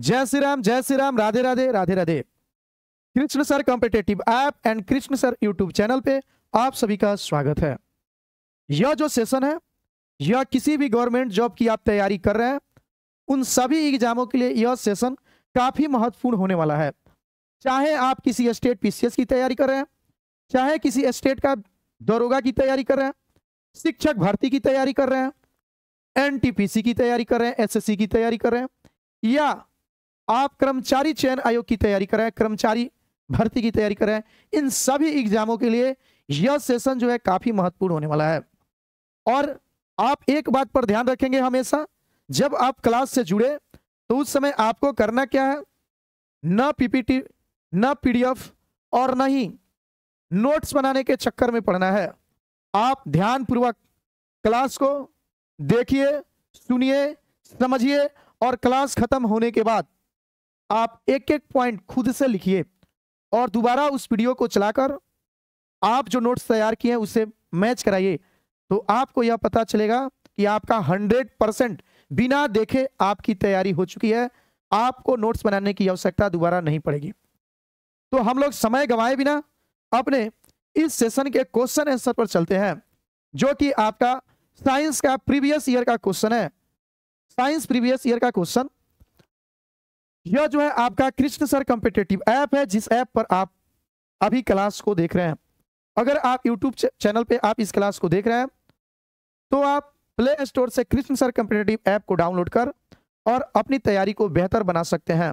जय श्री राम जय Shri Ram Radhe Radhe Radhe Radhe Krishna sir competitive app and Krishna sir YouTube channel पे आप सभी का स्वागत है यह जो सेशन है यह किसी भी गवर्नमेंट जॉब की आप तैयारी कर रहे हैं उन सभी एग्जामों के लिए यह सेशन काफ़ी महत्वपूर्ण होने वाला है चाहे आप किसी स्टेट पीसीएस की तैयारी कर रहे हैं चाहे किसी स्टेट का दरोगा की तैयारी कर रहे हैं शिक्षक भर्ती की तैयारी कर रहे हैं एनटीपीसी की तैयारी कर रहे हैं एसएससी की तैयारी कर रहे हैं या आप कर्मचारी चयन आयोग की तैयारी करें कर्मचारी भर्ती की तैयारी करें इन सभी एग्जामों के लिए यह सेशन जो है काफी महत्वपूर्ण होने वाला है और आप एक बात पर ध्यान रखेंगे हमेशा जब आप क्लास से जुड़े तो उस समय आपको करना क्या है न पीपीटी न पीडीएफ और न ही नोट्स बनाने के चक्कर में पढ़ना है आप ध्यानपूर्वक क्लास को देखिए सुनिए समझिए और क्लास खत्म होने के बाद आप एक एक पॉइंट खुद से लिखिए और दोबारा उस वीडियो को चलाकर आप जो नोट्स तैयार किए हैं उसे मैच कराइए तो आपको यह पता चलेगा कि आपका हंड्रेड परसेंट बिना देखे आपकी तैयारी हो चुकी है आपको नोट्स बनाने की आवश्यकता दोबारा नहीं पड़ेगी तो हम लोग समय गंवाए बिना अपने इस सेशन के क्वेश्चन आंसर पर चलते हैं जो कि आपका साइंस का प्रीवियस ईयर का क्वेश्चन है साइंस प्रीवियस ईयर का क्वेश्चन यह जो है आपका कृष्ण सर कॉम्पिटेटिव ऐप है जिस ऐप पर आप अभी क्लास को देख रहे हैं अगर आप यूट्यूब चैनल पे आप इस क्लास को देख रहे हैं तो आप प्ले स्टोर से कृष्ण सर कॉम्पिटेटिव ऐप को डाउनलोड कर और अपनी तैयारी को बेहतर बना सकते हैं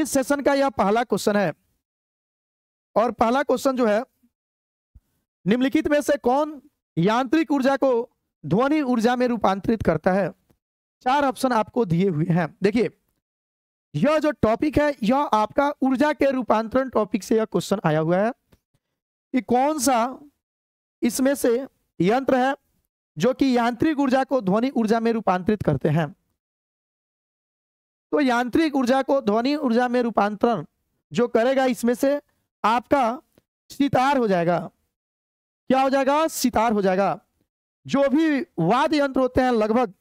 इस सेशन का यह पहला क्वेश्चन है और पहला क्वेश्चन जो है निम्नलिखित में से कौन यांत्रिक ऊर्जा को ध्वनि ऊर्जा में रूपांतरित करता है चार ऑप्शन आपको दिए हुए हैं देखिए यह जो टॉपिक है यह आपका ऊर्जा के रूपांतरण टॉपिक से यह क्वेश्चन आया हुआ है कि कौन सा इसमें से यंत्र है जो कि यांत्रिक ऊर्जा को ध्वनि ऊर्जा में रूपांतरित करते हैं तो यांत्रिक ऊर्जा को ध्वनि ऊर्जा में रूपांतरण जो करेगा इसमें से आपका सितार हो जाएगा क्या हो जाएगा सितार हो जाएगा जो भी वाद्य यंत्र होते हैं लगभग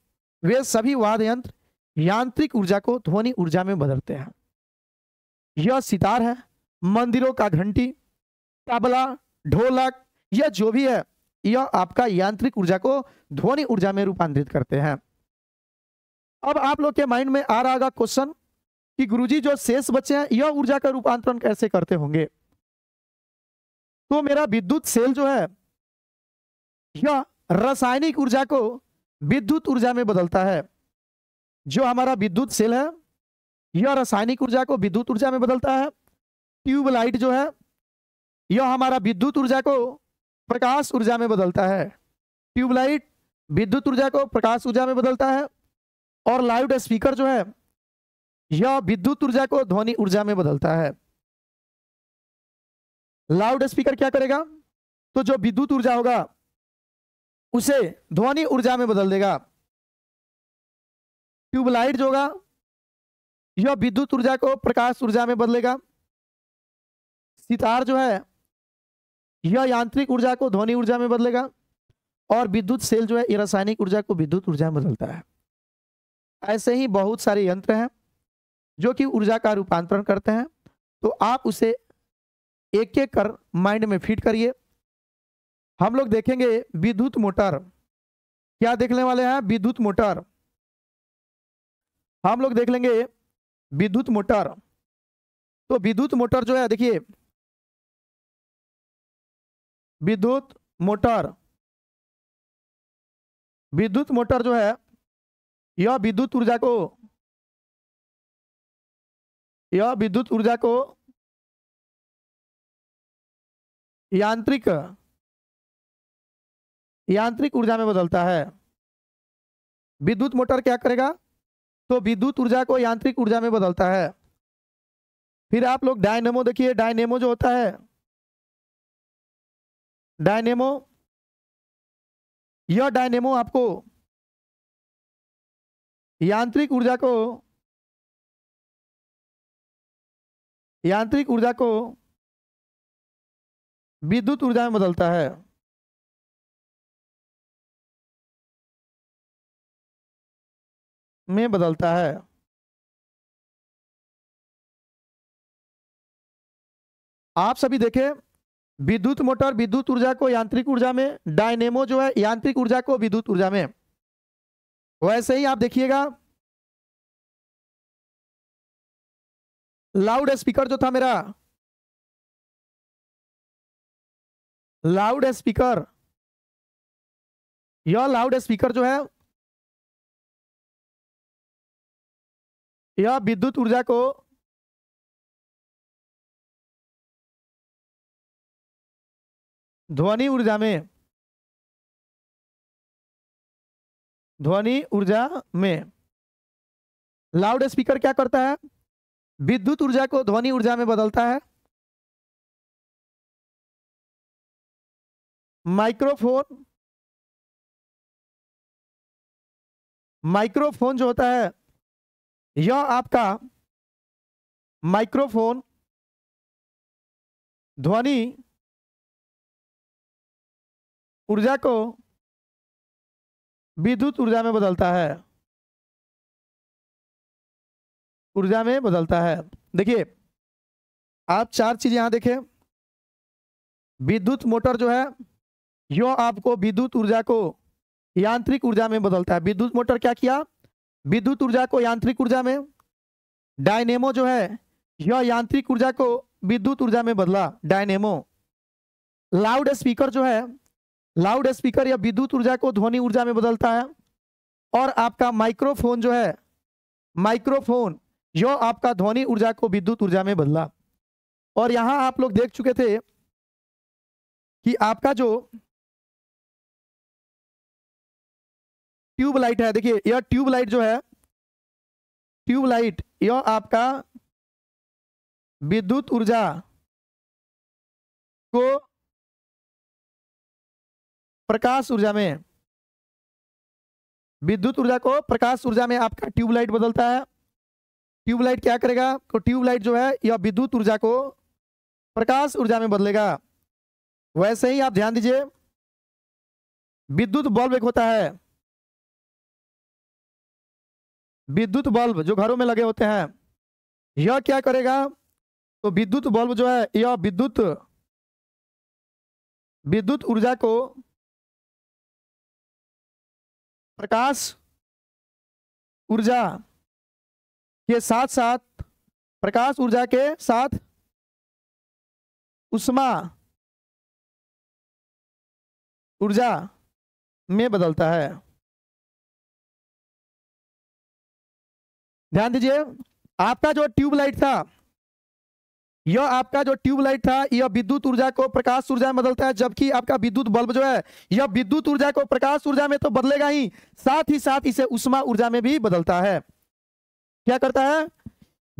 वे सभी वाद्य यंत्र यांत्रिक ऊर्जा को ध्वनि ऊर्जा में बदलते हैं यह सितार है मंदिरों का घंटी तबला ढोलक या जो भी है यह आपका यांत्रिक ऊर्जा को ध्वनि ऊर्जा में रूपांतरित करते हैं अब आप लोग के माइंड में आ रहा क्वेश्चन कि गुरुजी जो शेष बच्चे हैं यह ऊर्जा का रूपांतरण कैसे करते होंगे तो मेरा विद्युत सेल जो है यह रासायनिक ऊर्जा को विद्युत ऊर्जा में बदलता है जो हमारा विद्युत सेल है यह रासायनिक ऊर्जा को विद्युत ऊर्जा में बदलता है ट्यूबलाइट जो है यह हमारा विद्युत ऊर्जा को प्रकाश ऊर्जा में बदलता है ट्यूबलाइट विद्युत ऊर्जा को प्रकाश ऊर्जा में बदलता है और लाउड स्पीकर जो है यह विद्युत ऊर्जा को ध्वनि ऊर्जा में बदलता है लाउड स्पीकर क्या करेगा तो जो विद्युत ऊर्जा होगा उसे ध्वनि ऊर्जा में बदल देगा ट्यूबलाइट जो होगा यह विद्युत ऊर्जा को प्रकाश ऊर्जा में बदलेगा सितार जो है यह यांत्रिक ऊर्जा को ध्वनि ऊर्जा में बदलेगा और विद्युत सेल जो है यह रासायनिक ऊर्जा को विद्युत ऊर्जा में बदलता है ऐसे ही बहुत सारे यंत्र हैं जो कि ऊर्जा का रूपांतरण करते हैं तो आप उसे एक एक कर माइंड में फिट करिए हम लोग देखेंगे विद्युत मोटर क्या देखने वाले हैं विद्युत मोटर हम लोग देख लेंगे विद्युत मोटर तो विद्युत मोटर जो है देखिए विद्युत मोटर विद्युत मोटर जो है यह विद्युत ऊर्जा को यह विद्युत ऊर्जा को यांत्रिक यांत्रिक ऊर्जा में बदलता है विद्युत मोटर क्या करेगा तो विद्युत ऊर्जा को यांत्रिक ऊर्जा में बदलता है फिर आप लोग डायनेमो देखिए डायनेमो जो होता है डायनेमो यह डायनेमो आपको यांत्रिक ऊर्जा को यांत्रिक ऊर्जा को विद्युत ऊर्जा में बदलता है में बदलता है आप सभी देखें विद्युत मोटर विद्युत ऊर्जा को यांत्रिक ऊर्जा में डायनेमो जो है यांत्रिक ऊर्जा को विद्युत ऊर्जा में वैसे ही आप देखिएगा लाउड स्पीकर जो था मेरा लाउड स्पीकर यह लाउड स्पीकर जो है यह विद्युत ऊर्जा को ध्वनि ऊर्जा में ध्वनि ऊर्जा में लाउड स्पीकर क्या करता है विद्युत ऊर्जा को ध्वनि ऊर्जा में बदलता है माइक्रोफोन माइक्रोफोन जो होता है यह आपका माइक्रोफोन ध्वनि ऊर्जा को विद्युत ऊर्जा में बदलता है ऊर्जा में बदलता है देखिए आप चार चीज़ यहां देखें विद्युत मोटर जो है यो आपको विद्युत ऊर्जा को यांत्रिक ऊर्जा में बदलता है विद्युत मोटर क्या किया विद्युत ऊर्जा को यांत्रिक ऊर्जा में डायनेमो जो है यह यांत्रिक ऊर्जा को विद्युत ऊर्जा में बदला डायनेमो लाउड स्पीकर जो है लाउड स्पीकर या विद्युत ऊर्जा को ध्वनि ऊर्जा में बदलता है और आपका माइक्रोफोन जो है माइक्रोफोन यह आपका ध्वनि ऊर्जा को विद्युत ऊर्जा में बदला और यहां आप लोग देख चुके थे कि आपका जो ट्यूबलाइट है देखिए यह ट्यूबलाइट जो है ट्यूबलाइट यह आपका विद्युत ऊर्जा को प्रकाश ऊर्जा में विद्युत ऊर्जा को प्रकाश ऊर्जा में आपका ट्यूबलाइट बदलता है ट्यूबलाइट क्या करेगा तो ट्यूबलाइट जो है यह विद्युत ऊर्जा को प्रकाश ऊर्जा में बदलेगा वैसे ही आप ध्यान दीजिए विद्युत बल्ब एक होता है विद्युत बल्ब जो घरों में लगे होते हैं यह क्या करेगा तो विद्युत बल्ब जो है यह विद्युत विद्युत ऊर्जा को प्रकाश ऊर्जा के साथ साथ प्रकाश ऊर्जा के साथ उष्मा ऊर्जा में बदलता है ध्यान दीजिए आपका जो ट्यूबलाइट था यह आपका जो ट्यूबलाइट था यह विद्युत ऊर्जा को प्रकाश ऊर्जा में बदलता है जबकि आपका विद्युत बल्ब जो है यह विद्युत ऊर्जा को प्रकाश ऊर्जा में तो बदलेगा ही साथ ही साथ इसे उष्मा ऊर्जा में भी बदलता है क्या करता है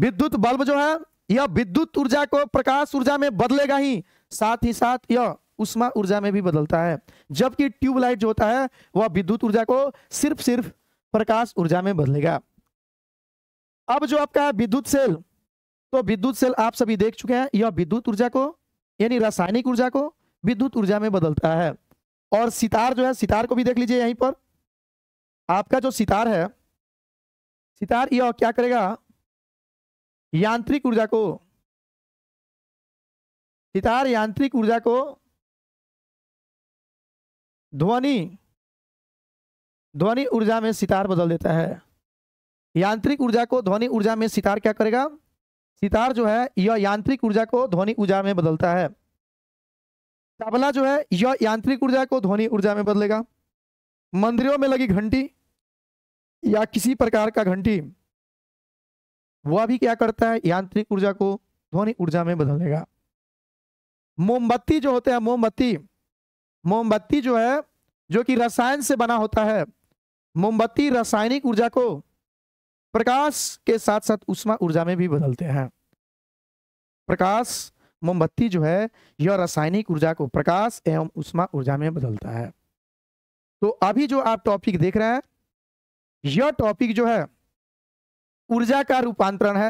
विद्युत बल्ब जो है यह विद्युत ऊर्जा को प्रकाश ऊर्जा में बदलेगा ही साथ ही साथ यह उष्मा ऊर्जा में भी बदलता है जबकि ट्यूबलाइट जो होता है वह विद्युत ऊर्जा को सिर्फ सिर्फ प्रकाश ऊर्जा में बदलेगा अब जो आपका है विद्युत सेल तो विद्युत सेल आप सभी देख चुके हैं यह विद्युत ऊर्जा को यानी रासायनिक ऊर्जा को विद्युत ऊर्जा में बदलता है और सितार जो है सितार को भी देख लीजिए यहीं पर आपका जो सितार है सितार यह क्या करेगा यांत्रिक ऊर्जा को सितार यांत्रिक ऊर्जा को ध्वनि ध्वनि ऊर्जा में सितार बदल देता है यांत्रिक ऊर्जा को ध्वनि ऊर्जा में सितार क्या करेगा सितार जो है यह यांत्रिक ऊर्जा को ध्वनि ऊर्जा में बदलता है तबला जो है यह यांत्रिक ऊर्जा को ध्वनि ऊर्जा में बदलेगा मंदिरों में लगी घंटी या किसी प्रकार का घंटी वह भी क्या करता है यांत्रिक ऊर्जा को ध्वनि ऊर्जा में बदलेगा मोमबत्ती जो होता है मोमबत्ती मोमबत्ती जो है जो कि रसायन से बना होता है मोमबत्ती रासायनिक ऊर्जा को प्रकाश के साथ साथ उष्मा ऊर्जा में भी बदलते हैं प्रकाश मोमबत्ती जो है यह रासायनिक ऊर्जा को प्रकाश एवं उष्मा ऊर्जा में बदलता है तो अभी जो आप टॉपिक देख रहे हैं यह टॉपिक जो है ऊर्जा का रूपांतरण है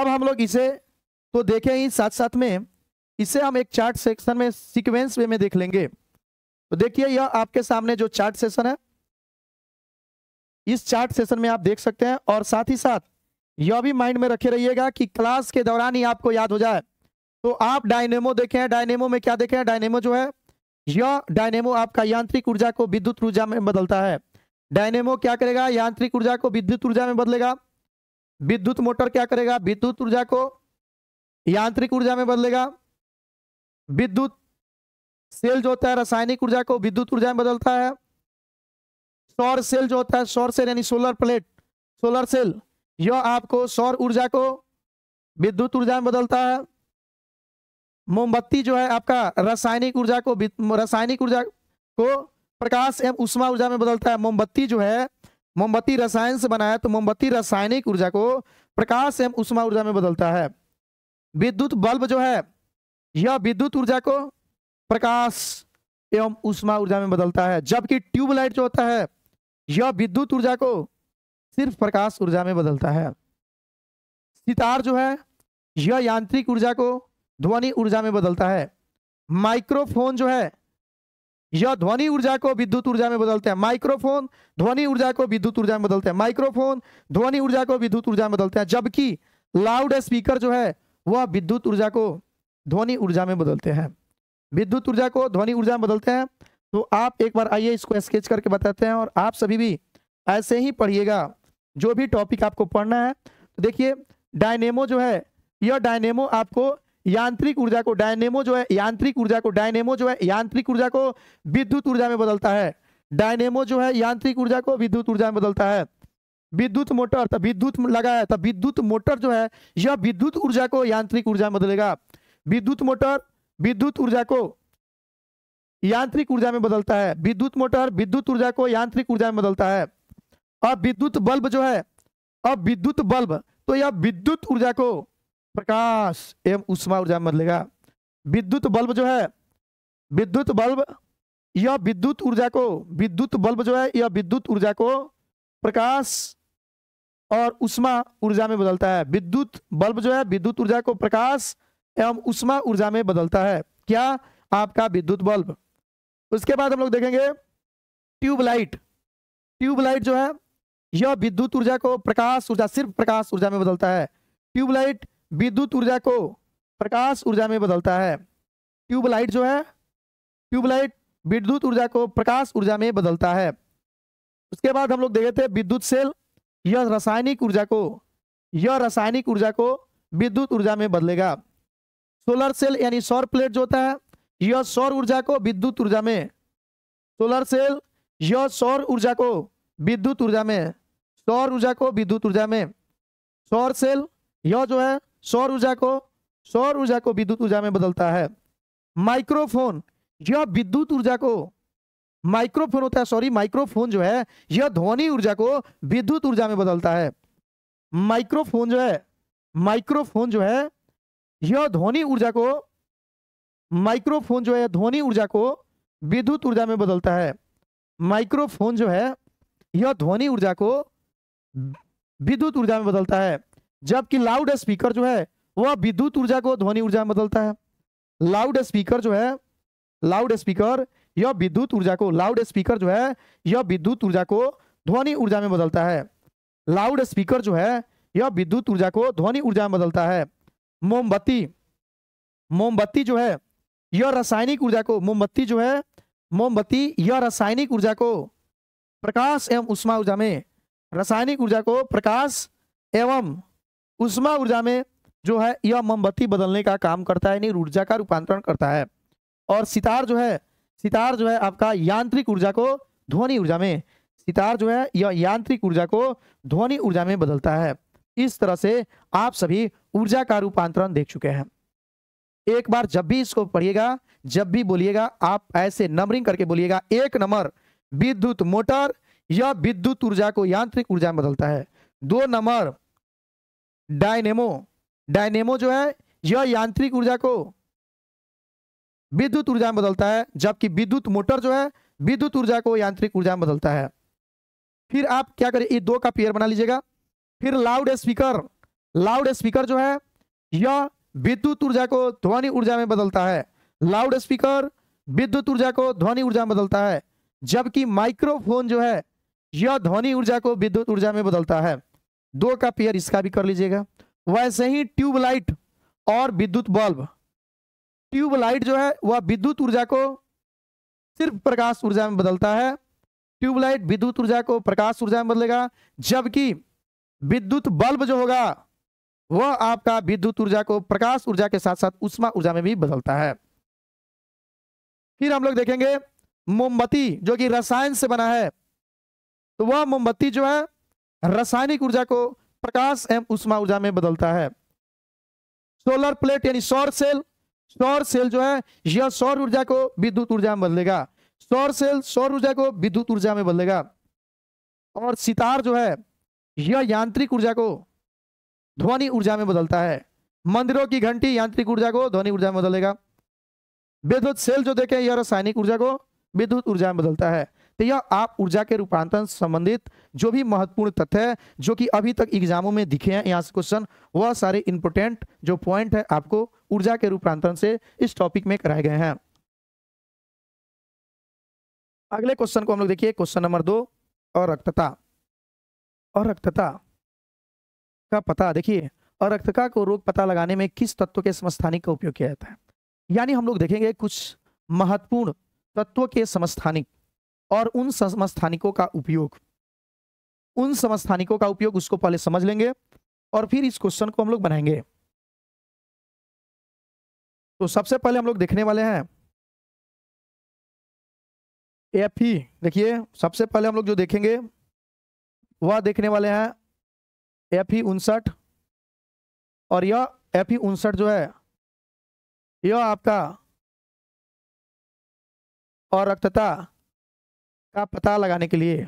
अब हम लोग इसे तो देखें ही साथ साथ में इसे हम एक चार्ट सेक्शन में सीक्वेंस वे में देख लेंगे तो देखिए यह आपके सामने जो चार्ट सेशन है इस चार्ट सेशन में आप देख सकते हैं और साथ ही साथ यह भी माइंड में रखे रहिएगा कि क्लास के दौरान ही आपको याद हो जाए तो आप डायनेमो देखे हैं डायनेमो में क्या देखे हैं डायनेमो जो है यह डायनेमो आपका यांत्रिक ऊर्जा को विद्युत ऊर्जा में बदलता है डायनेमो क्या करेगा यांत्रिक ऊर्जा को विद्युत ऊर्जा में बदलेगा विद्युत मोटर क्या करेगा विद्युत ऊर्जा को यांत्रिक ऊर्जा में बदलेगा विद्युत सेल जो होता है रासायनिक ऊर्जा को विद्युत ऊर्जा में बदलता है सौर सेल जो होता है सौर सेल यानी सोलर प्लेट सोलर सेल यह आपको सौर ऊर्जा को विद्युत ऊर्जा में बदलता है मोमबत्ती जो है आपका रासायनिक ऊर्जा को रासायनिक ऊर्जा को प्रकाश एवं उष्मा ऊर्जा में बदलता है मोमबत्ती जो है मोमबत्ती रसायन से बनाया तो मोमबत्ती रासायनिक ऊर्जा को प्रकाश एवं उष्मा ऊर्जा में बदलता है विद्युत बल्ब जो है यह विद्युत ऊर्जा को प्रकाश एवं उष्मा ऊर्जा में बदलता है जबकि ट्यूबलाइट जो होता है यह विद्युत ऊर्जा को सिर्फ प्रकाश ऊर्जा में बदलता है सितार जो है यह यांत्रिक ऊर्जा को ध्वनि ऊर्जा में बदलता है माइक्रोफोन जो है यह ध्वनि ऊर्जा को विद्युत ऊर्जा में बदलते हैं माइक्रोफोन ध्वनि ऊर्जा को विद्युत ऊर्जा में बदलते हैं माइक्रोफोन ध्वनि ऊर्जा को विद्युत ऊर्जा में बदलते हैं जबकि लाउड स्पीकर जो है वह विद्युत ऊर्जा को ध्वनि ऊर्जा में बदलते हैं विद्युत ऊर्जा को ध्वनि ऊर्जा में बदलते हैं तो आप एक बार आइए इसको स्केच करके बताते हैं और आप सभी भी ऐसे ही पढ़िएगा जो भी टॉपिक आपको पढ़ना है तो देखिए डायनेमो जो है यह डायनेमो आपको यांत्रिक ऊर्जा को डायनेमो जो है यांत्रिक ऊर्जा को डायनेमो जो है यांत्रिक ऊर्जा को विद्युत ऊर्जा में बदलता है डायनेमो जो है यांत्रिक ऊर्जा को विद्युत ऊर्जा में बदलता है विद्युत मोटर तब विद्युत लगा है तब विद्युत मोटर जो है यह विद्युत ऊर्जा को यांत्रिक ऊर्जा में बदलेगा विद्युत मोटर विद्युत ऊर्जा को यांत्रिक ऊर्जा में बदलता है विद्युत मोटर विद्युत ऊर्जा को यांत्रिक ऊर्जा में बदलता है अब विद्युत बल्ब जो है अब विद्युत बल्ब तो यह विद्युत ऊर्जा को प्रकाश एवं उष्मा ऊर्जा में बदलेगा विद्युत बल्ब जो है विद्युत बल्ब यह विद्युत ऊर्जा को विद्युत बल्ब जो है यह विद्युत ऊर्जा को प्रकाश और उष्मा ऊर्जा में बदलता है विद्युत बल्ब जो है विद्युत ऊर्जा को प्रकाश एवं उष्मा ऊर्जा में बदलता है क्या आपका विद्युत बल्ब उसके बाद हम लोग देखेंगे ट्यूबलाइट ट्यूबलाइट जो है यह विद्युत ऊर्जा को प्रकाश ऊर्जा सिर्फ प्रकाश ऊर्जा में बदलता है ट्यूबलाइट विद्युत ऊर्जा को प्रकाश ऊर्जा में बदलता है ट्यूबलाइट जो है ट्यूबलाइट विद्युत ऊर्जा को प्रकाश ऊर्जा में बदलता है उसके बाद हम लोग देखे थे विद्युत सेल यह रासायनिक ऊर्जा को यह रासायनिक ऊर्जा को विद्युत ऊर्जा में बदलेगा सोलर सेल यानी सौर प्लेट जो होता है यह सौर ऊर्जा को विद्युत ऊर्जा में सोलर सेल यह सौर ऊर्जा को विद्युत ऊर्जा में सौर ऊर्जा को विद्युत ऊर्जा में सौर सेल यह जो है सौर ऊर्जा को सौर ऊर्जा को विद्युत ऊर्जा में बदलता है माइक्रोफोन यह विद्युत ऊर्जा को माइक्रोफोन होता है सॉरी माइक्रोफोन जो है यह ध्वनि ऊर्जा को विद्युत ऊर्जा में बदलता है माइक्रोफोन जो है माइक्रोफोन जो है यह ध्वनि ऊर्जा को माइक्रोफोन जो है ध्वनि ऊर्जा को विद्युत ऊर्जा में बदलता है माइक्रोफोन जो है यह ध्वनि ऊर्जा को विद्युत ऊर्जा में बदलता है जबकि लाउड स्पीकर जो है वह विद्युत ऊर्जा को ध्वनि ऊर्जा में बदलता है लाउड स्पीकर जो है लाउड स्पीकर यह विद्युत ऊर्जा को लाउड स्पीकर जो है यह विद्युत ऊर्जा को ध्वनि ऊर्जा में बदलता है लाउड स्पीकर जो है यह विद्युत ऊर्जा को ध्वनि ऊर्जा में बदलता है मोमबत्ती मोमबत्ती जो है यह रासायनिक ऊर्जा को मोमबत्ती जो है मोमबत्ती यह रासायनिक ऊर्जा को प्रकाश एवं उष्मा ऊर्जा में रासायनिक ऊर्जा को प्रकाश एवं उष्मा ऊर्जा में जो है यह मोमबत्ती बदलने का काम करता है यानी ऊर्जा का रूपांतरण करता है और सितार जो है सितार जो है आपका यांत्रिक ऊर्जा को ध्वनि ऊर्जा में सितार जो है यह यांत्रिक ऊर्जा को ध्वनि ऊर्जा में बदलता है इस तरह से आप सभी ऊर्जा का रूपांतरण देख चुके हैं एक बार जब भी इसको पढ़िएगा जब भी बोलिएगा आप ऐसे नंबरिंग करके बोलिएगा एक नंबर विद्युत मोटर यह विद्युत ऊर्जा को यांत्रिक ऊर्जा में बदलता है दो नंबर डायनेमो डायनेमो जो है यह यांत्रिक ऊर्जा को विद्युत ऊर्जा में बदलता है जबकि विद्युत मोटर जो है विद्युत ऊर्जा को यांत्रिक ऊर्जा में बदलता है फिर आप क्या करें ये दो का पेयर बना लीजिएगा फिर लाउड स्पीकर लाउड स्पीकर जो है यह विद्युत ऊर्जा को ध्वनि ऊर्जा में बदलता है लाउड स्पीकर विद्युत ऊर्जा को ध्वनि ऊर्जा में बदलता है जबकि माइक्रोफोन जो है यह ध्वनि ऊर्जा को विद्युत ऊर्जा में बदलता है दो का पेयर इसका भी कर लीजिएगा वैसे ही ट्यूबलाइट और विद्युत बल्ब ट्यूबलाइट जो है वह विद्युत ऊर्जा को सिर्फ प्रकाश ऊर्जा में बदलता है ट्यूबलाइट विद्युत ऊर्जा को प्रकाश ऊर्जा में बदलेगा जबकि विद्युत बल्ब जो होगा वह आपका विद्युत ऊर्जा को प्रकाश ऊर्जा के साथ साथ उष्मा ऊर्जा में भी बदलता है फिर हम लोग देखेंगे मोमबत्ती जो कि रसायन से बना है तो वह मोमबत्ती जो है रासायनिक ऊर्जा को प्रकाश एवं उष्मा ऊर्जा में बदलता है सोलर प्लेट यानी सौर सेल सौर सेल जो है यह सौर ऊर्जा को विद्युत ऊर्जा में बदलेगा सौर सेल सौर ऊर्जा को विद्युत ऊर्जा में बदलेगा और सितार जो है यह यांत्रिक ऊर्जा को ध्वनि ऊर्जा में बदलता है मंदिरों की घंटी यांत्रिक ऊर्जा को ध्वनि ऊर्जा में बदलेगा विद्युत सेल जो देखें यह रासायनिक ऊर्जा को विद्युत ऊर्जा में बदलता है तो यह आप ऊर्जा के रूपांतरण संबंधित जो भी महत्वपूर्ण तथ्य है जो कि अभी तक एग्जामों में दिखे हैं यहाँ से क्वेश्चन वह सारे इंपोर्टेंट जो पॉइंट है आपको ऊर्जा के रूपांतरण से इस टॉपिक में कराए गए हैं अगले क्वेश्चन को हम लोग देखिए क्वेश्चन नंबर दो और रक्तता और रक्तता का पता देखिए और को रोग पता लगाने में किस तत्व के समस्थानिक का उपयोग किया जाता है यानी हम लोग देखेंगे कुछ महत्वपूर्ण तत्व के समस्थानिक और उन समस्थानिकों का उपयोग उन समस्थानिकों का उपयोग उसको पहले समझ लेंगे और फिर इस क्वेश्चन को हम लोग बनाएंगे तो सबसे पहले हम लोग देखने वाले हैं एफ देखिए सबसे पहले हम लोग जो देखेंगे वह देखने वाले हैं एफ ई उनसठ और यह एफ ई उनसठ जो है यह आपका और रक्तता का पता लगाने के लिए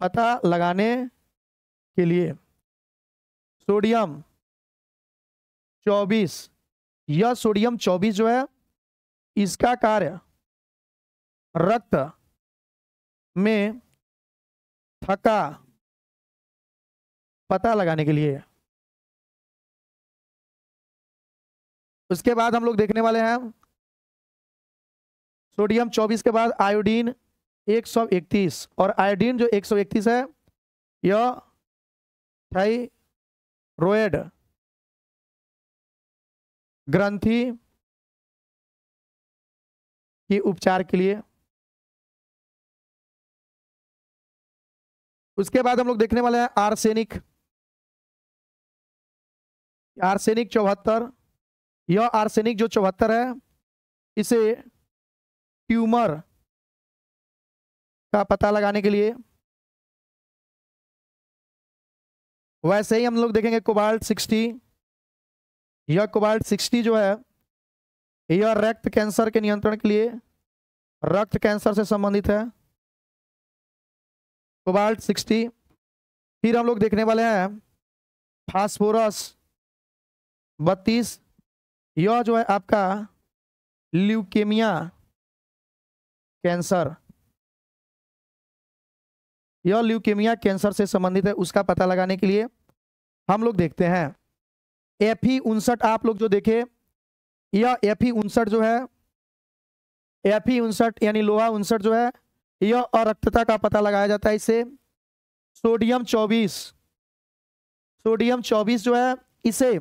पता लगाने के लिए सोडियम 24 यह सोडियम 24 जो है इसका कार्य रक्त में थका पता लगाने के लिए उसके बाद हम लोग देखने वाले हैं सोडियम 24 के बाद आयोडीन 131 और आयोडीन जो 131 है यह थाइरोइड ग्रंथि के उपचार के लिए उसके बाद हम लोग देखने वाले हैं आर्सेनिक आर्सेनिक चौहत्तर यह आर्सेनिक जो चौहत्तर है इसे ट्यूमर का पता लगाने के लिए वैसे ही हम लोग देखेंगे कोबाल्ट सिक्सटी यह कोबाल्ट सिक्सटी जो है यह रक्त कैंसर के नियंत्रण के लिए रक्त कैंसर से संबंधित है कोबाल्ट सिक्सटी फिर हम लोग देखने वाले हैं फास्फोरस बत्तीस यह जो है आपका ल्यूकेमिया कैंसर यह ल्यूकेमिया कैंसर से संबंधित है उसका पता लगाने के लिए हम लोग देखते हैं एफ ई e उनसठ आप लोग जो देखे यह एफ ही e उनसठ जो है एफ ही e उनसठ यानी लोहा उनसठ जो है यह अरक्तता का पता लगाया जाता है इसे सोडियम चौबीस सोडियम चौबीस जो है इसे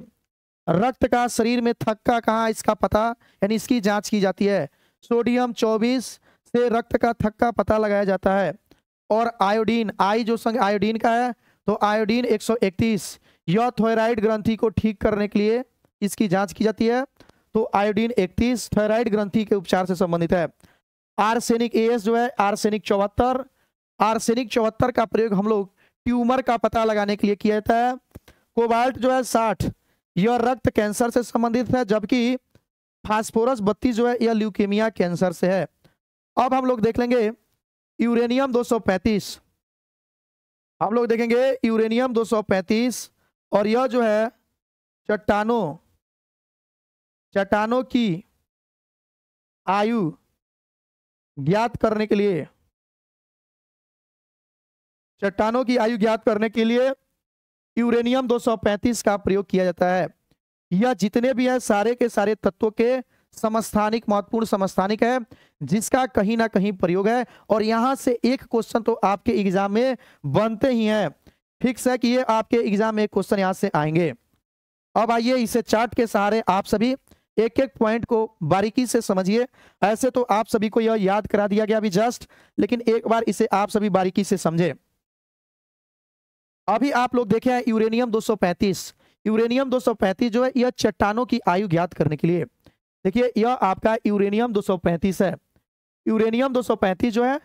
रक्त का शरीर में थक्का कहाँ इसका पता यानी इसकी जांच की जाती है सोडियम 24 से रक्त का थक्का पता लगाया जाता है और आयोडीन आई जो संग आयोडीन का है तो आयोडीन 131 यह थोराइड ग्रंथि को ठीक करने के लिए इसकी जांच की जाती है तो आयोडीन 31 थोराइड ग्रंथि के उपचार से संबंधित है आर्सेनिक एस जो है आर्सेनिक चौहत्तर आर्सेनिक चौहत्तर का प्रयोग हम लोग ट्यूमर का पता लगाने के लिए किया जाता है कोबाल्ट जो है साठ यह रक्त कैंसर से संबंधित है जबकि फास्फोरस बत्ती जो है यह ल्यूकेमिया कैंसर से है अब हम लोग देख लेंगे यूरेनियम 235 हम लोग देखेंगे यूरेनियम 235 और यह जो है चट्टानों चट्टानों की आयु ज्ञात करने के लिए चट्टानों की आयु ज्ञात करने के लिए यूरेनियम 235 का प्रयोग किया जाता है यह जितने भी है सारे के सारे तत्वों के समस्थानिक महत्वपूर्ण समस्थानिक है जिसका कहीं ना कहीं प्रयोग है और यहाँ से एक क्वेश्चन तो आपके एग्जाम में बनते ही हैं फिक्स है कि ये आपके एग्जाम में क्वेश्चन यहाँ से आएंगे अब आइए इसे चार्ट के सहारे आप सभी एक एक पॉइंट को बारीकी से समझिए ऐसे तो आप सभी को यह याद करा दिया गया अभी जस्ट लेकिन एक बार इसे आप सभी बारीकी से समझें अभी आप लोग देखे हैं यूरेनियम 235 यूरेनियम 235 जो है यह चट्टानों की आयु ज्ञात करने के लिए देखिए यह आपका यूरेनियम 235 है यूरेनियम 235 जो है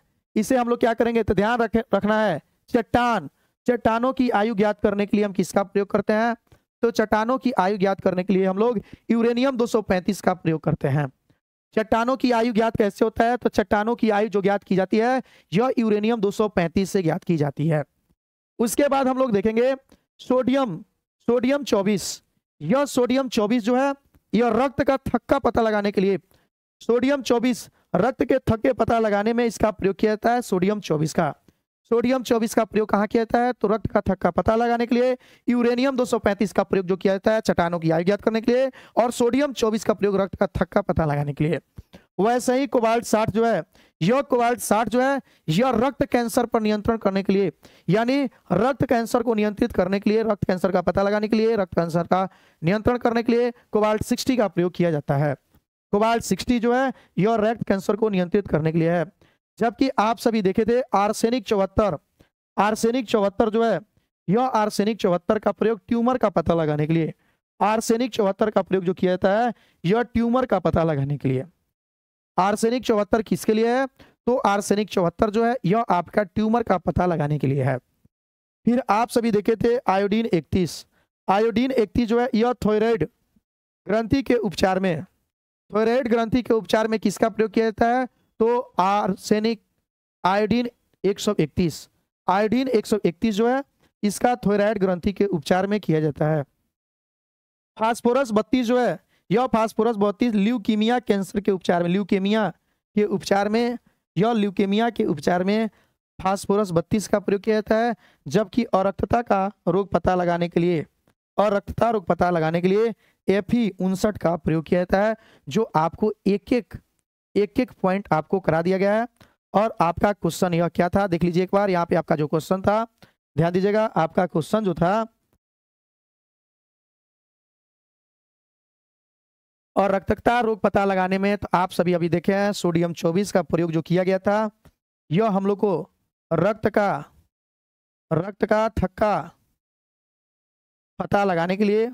इसे हम लोग क्या करेंगे तो ध्यान रख, रखना है चट्टान चट्टानों की आयु ज्ञात करने के लिए हम किसका प्रयोग करते हैं तो चट्टानों की आयु ज्ञात करने के लिए हम लोग यूरेनियम दो का प्रयोग करते हैं चट्टानों की आयु ज्ञात कैसे होता है तो चट्टानों की आयु जो ज्ञात की जाती है यह यूरेनियम दो से ज्ञात की जाती है उसके बाद हम लोग देखेंगे सोडियम सोडियम 24 यह सोडियम 24 जो है यह रक्त का थक्का पता लगाने के लिए सोडियम 24 रक्त के थक्के पता लगाने में इसका प्रयोग किया जाता है सोडियम 24 का सोडियम 24 का प्रयोग कहाँ किया जाता है तो रक्त का थक्का पता लगाने के लिए यूरेनियम 235 का प्रयोग जो किया जाता है चट्टानों की आयु ज्ञात करने के लिए और सोडियम 24 का प्रयोग रक्त का थक्का पता लगाने के लिए वैसे ही कोबाल्ट साठ जो है यह कोबाल्ट साठ जो है यह रक्त कैंसर पर नियंत्रण करने के लिए यानी रक्त कैंसर को नियंत्रित करने के लिए रक्त कैंसर का पता लगाने के लिए रक्त कैंसर का नियंत्रण करने के लिए कोबाल्ट सिक्सटी का प्रयोग किया जाता है कोबाल्ट सिक्सटी जो है यह रक्त कैंसर को नियंत्रित करने के लिए है जबकि आप सभी देखे थे आर्सेनिक चौहत्तर आर्सेनिक चौहत्तर जो है यह आर्सेनिक चौहत्तर का प्रयोग ट्यूमर का पता लगाने के लिए आर्सेनिक चौहत्तर का प्रयोग जो किया जाता है यह ट्यूमर का पता लगाने के लिए आर्सेनिक चौहत्तर किसके लिए है तो आर्सेनिक चौहत्तर जो है यह आपका ट्यूमर का पता लगाने के लिए है फिर आप सभी देखे थे आयोडीन इकतीस आयोडीन इकतीस जो है यह थोयराइड ग्रंथि के उपचार में थोयराइड ग्रंथि के उपचार में किसका प्रयोग किया जाता है तो आर्सेनिक आयोडीन एक सौ इकतीस आयोडीन एक सौ इकतीस जो है इसका थोयराइड ग्रंथि के उपचार में किया जाता है फास्फोरस बत्तीस जो है यह फास्फोरस ही ल्यूकेमिया कैंसर के उपचार में ल्यूकेमिया के उपचार में यह ल्यूकेमिया के उपचार में फास्फोरस बत्तीस का प्रयोग किया जाता है जबकि अरक्तता का रोग पता लगाने के लिए और रक्तता रोग पता लगाने के लिए एफ ई उनसठ का प्रयोग किया जाता है जो आपको एक एक एक एक पॉइंट आपको करा दिया गया है और आपका क्वेश्चन यह क्या था देख लीजिए एक बार यहाँ पे आपका जो क्वेश्चन था ध्यान दीजिएगा आपका क्वेश्चन जो था और रक्तता रोग पता लगाने में तो आप सभी अभी देखे हैं सोडियम 24 का प्रयोग जो किया गया था यह हम लोग को रक्त का रक्त का थक्का पता लगाने के लिए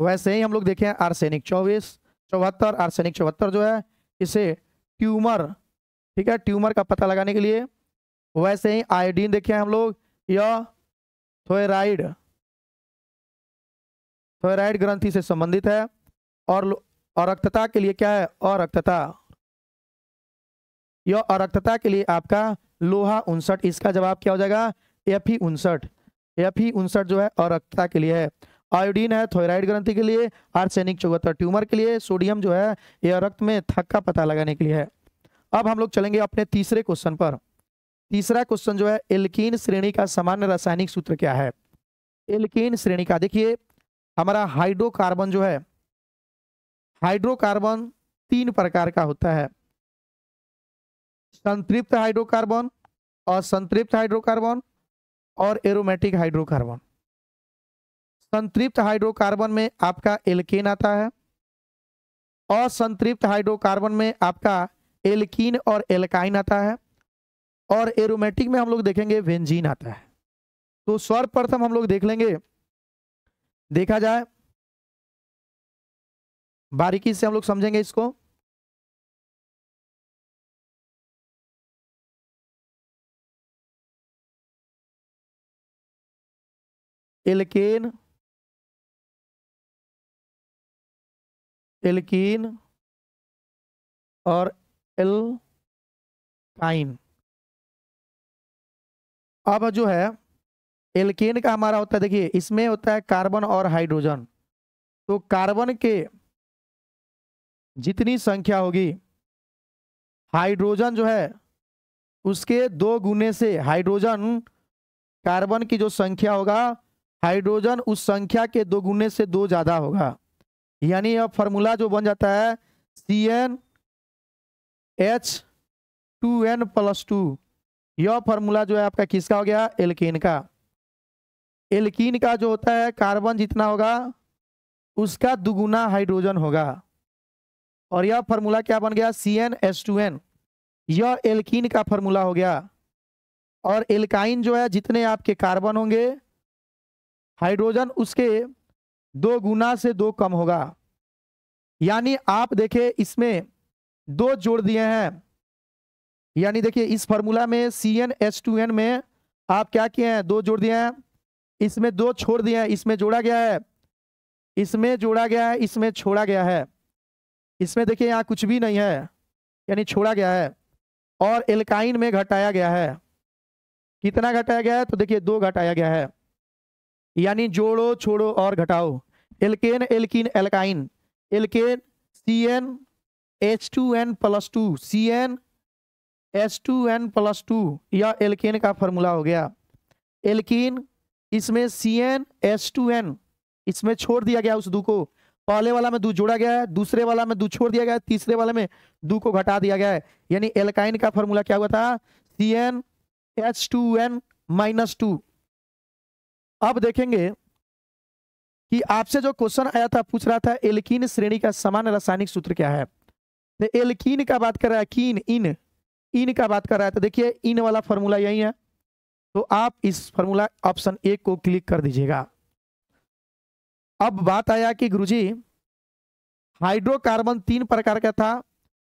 वैसे ही हम लोग देखे हैं आर्सेनिक चौबीस चौहत्तर आर्सेनिक चौहत्तर जो है इसे ट्यूमर ठीक है ट्यूमर का पता लगाने के लिए वैसे ही आयोडीन देखे हैं हम लोग यह थोराइड थायराइड ग्रंथि से संबंधित है और अरक्तता के लिए क्या है अरक्तता यह अरक्तता के लिए आपका लोहा उनसठ इसका जवाब क्या हो जाएगा एफ ही उनसठ एफ ही उनसठ जो है अरक्तता के लिए है आयोडीन है थोराइड ग्रंथि के लिए आर्सेनिक चौहत्तर ट्यूमर के लिए सोडियम जो है यह रक्त में थक्का पता लगाने के लिए है अब हम लोग चलेंगे अपने तीसरे क्वेश्चन पर तीसरा क्वेश्चन जो है एल्किन श्रेणी का सामान्य रासायनिक सूत्र क्या है एल्किन श्रेणी का देखिए हमारा हाइड्रोकार्बन जो है हाइड्रोकार्बन तीन प्रकार का होता है संतृप्त हाइड्रोकार्बन असंतृप्त हाइड्रोकार्बन और एरोमेटिक हाइड्रोकार्बन संतृप्त हाइड्रोकार्बन में आपका एल्केन आता है असंतृप्त हाइड्रोकार्बन में आपका एल्कीन और एल्काइन आता है और एरोमेटिक में हम लोग देखेंगे वेंजीन आता है तो सर्वप्रथम हम लोग देख लेंगे देखा जाए बारीकी से हम लोग समझेंगे इसको एल्किन एल्किन और एल अब जो है एल्केन का हमारा होता है देखिए इसमें होता है कार्बन और हाइड्रोजन तो कार्बन के जितनी संख्या होगी हाइड्रोजन जो है उसके दो गुने से हाइड्रोजन कार्बन की जो संख्या होगा हाइड्रोजन उस संख्या के दो गुने से दो ज़्यादा होगा यानी यह फॉर्मूला जो बन जाता है C N H two N plus two यह फॉर्मूला जो है आपका किसका हो गया एल्केन का एल्किन का जो होता है कार्बन जितना होगा उसका दुगुना हाइड्रोजन होगा और यह फार्मूला क्या बन गया C N S two N यह एल्कीन का फार्मूला हो गया और एल्काइन जो है जितने आपके कार्बन होंगे हाइड्रोजन उसके दो गुना से दो कम होगा यानी आप देखे इसमें दो जोड़ दिए हैं यानी देखिए इस फार्मूला में C N S two N में आप क्या किए हैं दो जोड़ दिए हैं इसमें दो छोड़ दिया है इसमें जोड़ा गया है इसमें जोड़ा गया है इसमें छोड़ा गया है इसमें देखिए यहाँ कुछ भी नहीं है यानी छोड़ा गया है और एल्काइन में घटाया गया है कितना घटाया गया है तो देखिए दो घटाया गया है यानी जोड़ो छोड़ो और घटाओ alkane alkene alkyne alkane C N H two N plus two C N H two N plus two यह एल्केन का फॉर्मूला हो गया एल्किन इसमें C N S two N इसमें छोड़ दिया गया उस दू को पहले वाला में दू जोड़ा गया है दूसरे वाला में दू छोड़ दिया गया है तीसरे वाले में दू को घटा दिया गया है यानी एलकाइन का फॉर्मूला क्या हुआ था C N H two N minus two अब देखेंगे कि आपसे जो क्वेश्चन आया था पूछ रहा था एलकीन श्रेणी का समान रासायनिक सूत्र क्या है तो का बात कर रहा है कीन इन इन का बात कर रहा है तो देखिए इन वाला फॉर्मूला यही है तो आप इस फॉर्मूला ऑप्शन ए को क्लिक कर दीजिएगा अब बात आया कि गुरुजी हाइड्रोकार्बन तीन प्रकार का था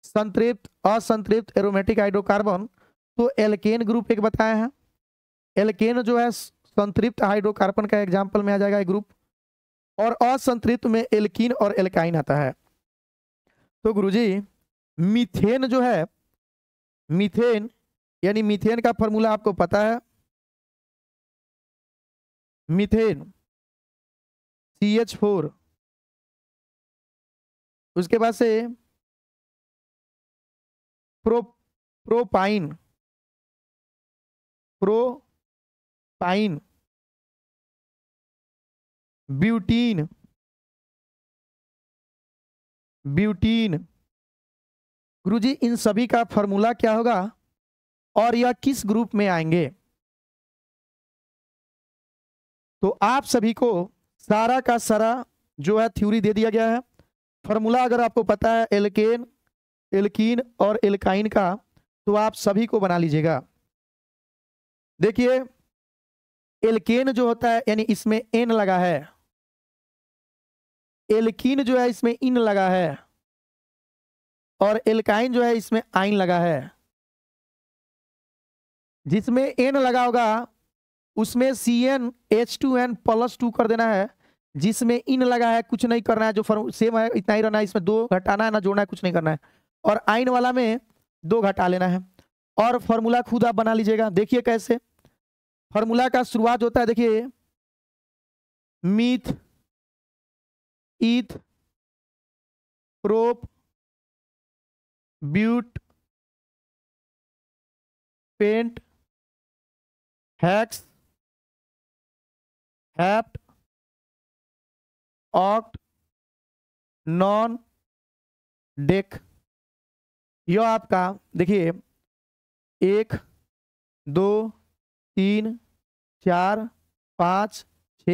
संतृप्त असंतृप्त एरोमेटिक हाइड्रोकार्बन तो एलकेन ग्रुप एक बताया है एलकेन जो है संतृप्त हाइड्रोकार्बन का एग्जाम्पल में आ जाएगा ग्रुप और असंतृप्त में एल्किन और एल्काइन आता है तो गुरुजी मीथेन जो है मीथेन यानी मीथेन का फॉर्मूला आपको पता है मिथेन सी एच फोर उसके बाद से pro propyne propyne butene butene गुरुजी इन सभी का फॉर्मूला क्या होगा और यह किस ग्रुप में आएंगे तो आप सभी को सारा का सारा जो है थ्योरी दे दिया गया है फॉर्मूला अगर आपको पता है एल्केन एल्कीन और एल्काइन का तो आप सभी को बना लीजिएगा देखिए एल्केन जो होता है यानी इसमें एन लगा है एल्कीन जो है इसमें इन लगा है और एल्काइन जो है इसमें आइन लगा है जिसमें एन लगा होगा उसमें C N H two N plus two कर देना है जिसमें इन लगा है कुछ नहीं करना है जो फॉर्म सेम है इतना ही रहना है इसमें दो घटाना है ना जोड़ना है कुछ नहीं करना है और आइन वाला में दो घटा लेना है और फॉर्मूला खुद आप बना लीजिएगा देखिए कैसे फॉर्मूला का शुरुआत होता है देखिए meth eth prop but pent hex hept oct non dec यो आपका देखिए एक दो तीन चार पाँच छ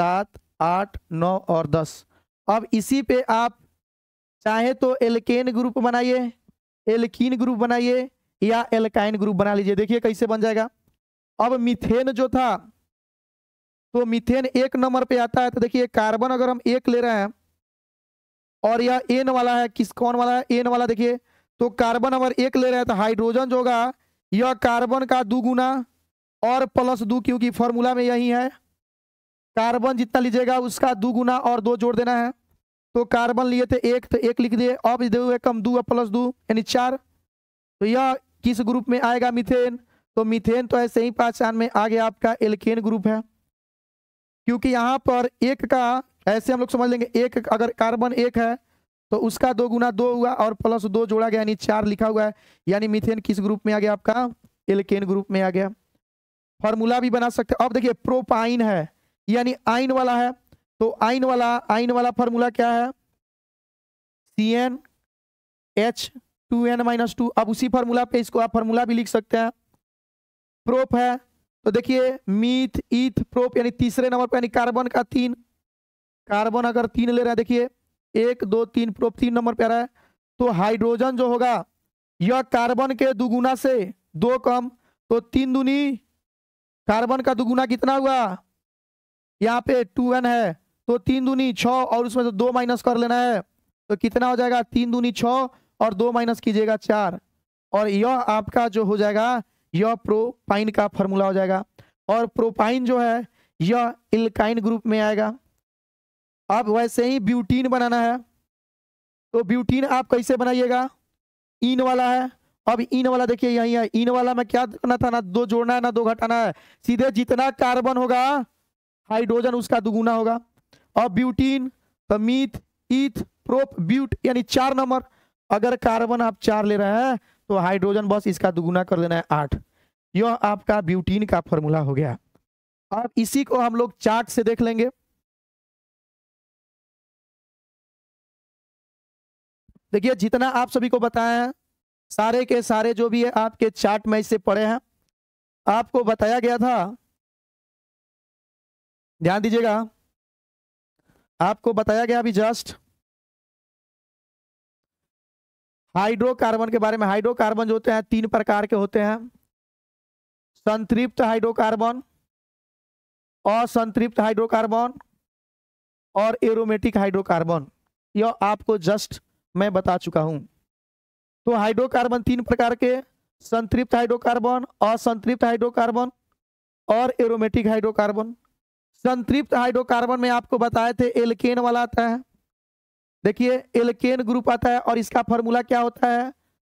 सात आठ नौ और दस अब इसी पे आप चाहे तो एल्केन ग्रुप बनाइए एल्किन ग्रुप बनाइए या एल्काइन ग्रुप बना लीजिए देखिए कैसे बन जाएगा अब मिथेन जो था तो मिथेन एक नंबर पे आता है तो देखिए कार्बन अगर हम एक ले रहे हैं और यह एन वाला है किस कौन वाला है एन वाला देखिए तो कार्बन अगर एक ले रहे हैं तो हाइड्रोजन जो होगा यह कार्बन का दो गुना और प्लस दो क्योंकि फॉर्मूला में यही है कार्बन जितना लीजिएगा उसका दो गुना और दो जोड़ देना है तो कार्बन लिए थे एक तो एक लिख दिए अब दो कम दो प्लस दो यानी चार तो यह किस ग्रुप में आएगा मिथेन तो मिथेन तो ऐसे ही पहचान में आ गया आपका एल्केन ग्रुप है क्योंकि यहाँ पर एक का ऐसे हम लोग समझ लेंगे एक अगर कार्बन एक है तो उसका दो गुना दो हुआ और प्लस दो जोड़ा गया यानी चार लिखा हुआ है यानी मिथेन किस ग्रुप में आ गया आपका एलकेन ग्रुप में आ गया फॉर्मूला भी बना सकते हैं अब देखिए प्रोपाइन है यानी आइन वाला है तो आइन वाला आइन वाला फॉर्मूला क्या है C N H two N minus two अब उसी फॉर्मूला पे इसको आप फॉर्मूला भी लिख सकते हैं प्रोप है तो देखिए मीथ इथ प्रोप यानी तीसरे नंबर पर यानी कार्बन का तीन कार्बन अगर तीन ले रहे हैं देखिए एक दो तीन प्रोप तीन नंबर पे आ रहा है तो हाइड्रोजन जो होगा यह कार्बन के दुगुना से दो कम तो तीन दुनी कार्बन का दुगुना कितना हुआ यहाँ पे टू एन है तो तीन दुनी छ और उसमें से दो माइनस कर लेना है तो कितना हो जाएगा तीन दुनी छ और दो माइनस कीजिएगा चार और यह आपका जो हो जाएगा यह प्रोपाइन का फॉर्मूला हो जाएगा और प्रोपाइन जो है यह इल्काइन ग्रुप में आएगा अब वैसे ही ब्यूटीन बनाना है तो ब्यूटीन आप कैसे बनाइएगा इन वाला है अब इन वाला देखिए यही है इन वाला में क्या करना था ना दो जोड़ना है ना दो घटाना है सीधे जितना कार्बन होगा हाइड्रोजन उसका दुगुना होगा और ब्यूटीन तो मीथ इथ प्रोप ब्यूट यानी चार नंबर अगर कार्बन आप चार ले रहे हैं तो हाइड्रोजन बस इसका दुगुना कर देना है आठ यह आपका ब्यूटीन का फॉर्मूला हो गया अब इसी को हम लोग चार्ट से देख लेंगे देखिए जितना आप सभी को बताया है सारे के सारे जो भी है आपके चार्ट में इससे पड़े हैं आपको बताया गया था ध्यान दीजिएगा आपको बताया गया अभी जस्ट हाइड्रोकार्बन के बारे में हाइड्रोकार्बन जो होते हैं तीन प्रकार के होते हैं संतृप्त हाइड्रोकार्बन असंतृप्त हाइड्रोकार्बन और एरोमेटिक हाइड्रोकार्बन यह आपको जस्ट मैं बता चुका हूं तो हाइड्रोकार्बन तीन प्रकार के संतृप्त हाइड्रोकार्बन असंतृप्त हाइड्रोकार्बन और एरोमेटिक हाइड्रोकार्बन संतृप्त हाइड्रोकार्बन में आपको बताए थे एलकेन वाला आता है देखिए एलकेन ग्रुप आता है और इसका फॉर्मूला क्या होता है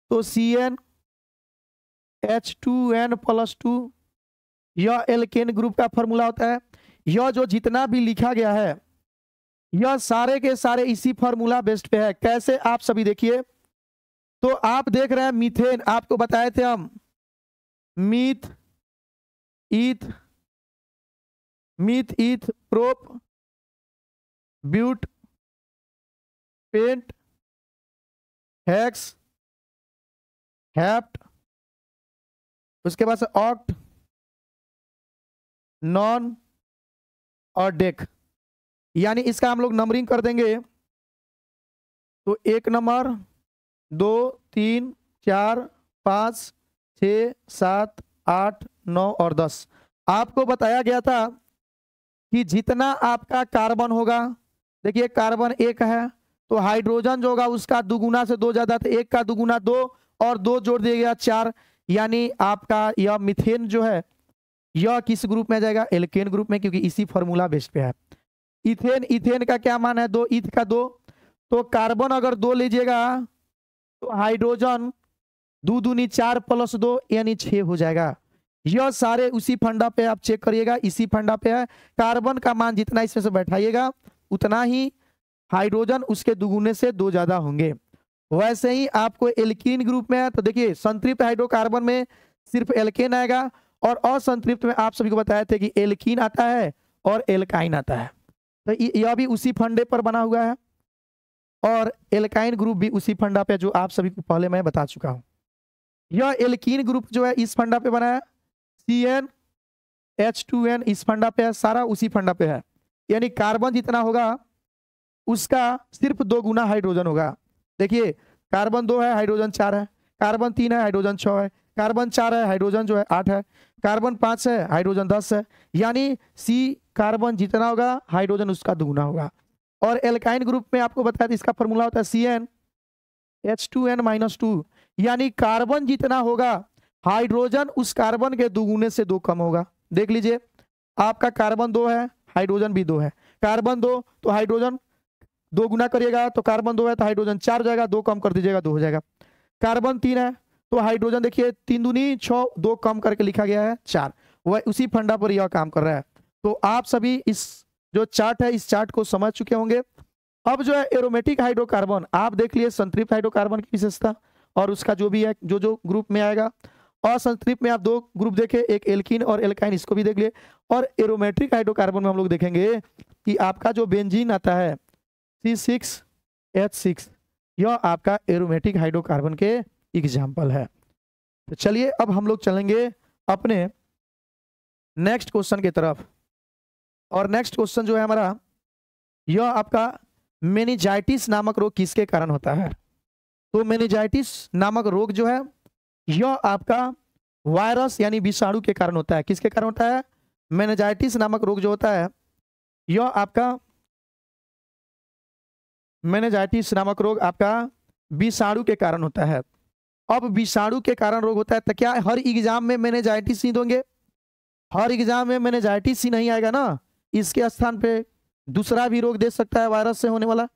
तो C N H two N plus two यह एलकेन ग्रुप का फॉर्मूला होता है यह जो जितना भी लिखा गया है यह सारे के सारे इसी फॉर्मूला बेस्ड पे है कैसे आप सभी देखिए तो आप देख रहे हैं मीथेन आपको बताए थे हम meth eth meth eth prop but pent hex hept उसके बाद ऑक्ट नॉन और डेक यानी इसका हम लोग नंबरिंग कर देंगे तो एक नंबर दो तीन चार पाँच छ सात आठ नौ और दस आपको बताया गया था कि जितना आपका कार्बन होगा देखिए कार्बन एक है तो हाइड्रोजन जो होगा उसका दुगुना से दो ज्यादा था तो एक का दुगुना दो और दो जोड़ दिया गया चार यानी आपका यह मिथेन जो है यह किस ग्रुप में जाएगा एल्केन ग्रुप में क्योंकि इसी फॉर्मूला बेस्ट पे है इथेन इथेन का क्या मान है दो इथ का दो तो कार्बन अगर दो लीजिएगा तो हाइड्रोजन दो दूनी चार प्लस दो यानी छ हो जाएगा यह सारे उसी फंडा पे आप चेक करिएगा इसी फंडा पे है कार्बन का मान जितना इसमें से बैठाइएगा उतना ही हाइड्रोजन उसके दुगुने से दो ज्यादा होंगे वैसे ही आपको एल्किन ग्रुप में है तो देखिए संतृप्त हाइड्रोकार्बन में सिर्फ एल्केन आएगा और असंतृप्त में आप सभी को बताए थे कि एल्किन आता है और एल्काइन आता है तो यह भी उसी फंडे पर बना हुआ है और एल्काइन ग्रुप भी उसी फंडा पे जो आप सभी को पहले मैं बता चुका हूँ यह एल्किन ग्रुप जो है इस फंडा पे बना है C N H two N इस फंडा पे है सारा उसी फंडा पे है यानी कार्बन जितना होगा उसका सिर्फ दो गुना हाइड्रोजन होगा देखिए कार्बन दो है हाइड्रोजन चार है कार्बन तीन है हाइड्रोजन छः है कार्बन चार है हाइड्रोजन जो है आठ है कार्बन पाँच है हाइड्रोजन दस है यानी सी कार्बन जितना होगा हाइड्रोजन उसका दुगुना होगा और एल्काइन ग्रुप में आपको बताया था इसका फॉर्मूला होता है C N H two N minus two यानी कार्बन जितना होगा हाइड्रोजन उस कार्बन के दुगुने से दो कम होगा देख लीजिए आपका कार्बन दो है हाइड्रोजन भी दो है कार्बन दो तो हाइड्रोजन दो गुना करिएगा तो कार्बन दो है तो हाइड्रोजन चार हो जाएगा दो कम कर दीजिएगा दो हो जाएगा कार्बन तीन है तो हाइड्रोजन देखिए तीन दूनी छ दो कम करके लिखा गया है चार वह उसी फंडा पर यह काम कर रहा है तो आप सभी इस जो चार्ट है इस चार्ट को समझ चुके होंगे अब जो है एरोमेटिक हाइड्रोकार्बन आप देख लिए संतृप्त हाइड्रोकार्बन की विशेषता और उसका जो भी है जो जो ग्रुप में आएगा और संतृप्त में आप दो ग्रुप देखे एक एल्किन और एल्काइन इसको भी देख लिए और एरोमेट्रिक हाइड्रोकार्बन में हम लोग देखेंगे कि आपका जो बेंजीन आता है सिक्स एच सिक्स यह आपका एरोमेटिक हाइड्रोकार्बन के एग्जाम्पल है तो चलिए अब हम लोग चलेंगे अपने नेक्स्ट क्वेश्चन की तरफ और नेक्स्ट क्वेश्चन जो है हमारा यह आपका मेनिजाइटिस नामक रोग किसके कारण होता है तो मेनिजाइटिस नामक रोग जो है यह आपका वायरस यानी विषाणु के कारण होता है किसके कारण होता है मेनेजाइटिस नामक रोग जो होता है यह आपका मैनेजाइटिस नामक रोग आपका विषाणु के कारण होता है अब विषाणु के कारण रोग होता है तो क्या हर एग्जाम में मैनेजाइटिस नहीं दोगे हर एग्जाम में मैनेजाइटिस ही नहीं आएगा ना इसके स्थान पे दूसरा भी रोग दे सकता है वायरस से होने वाला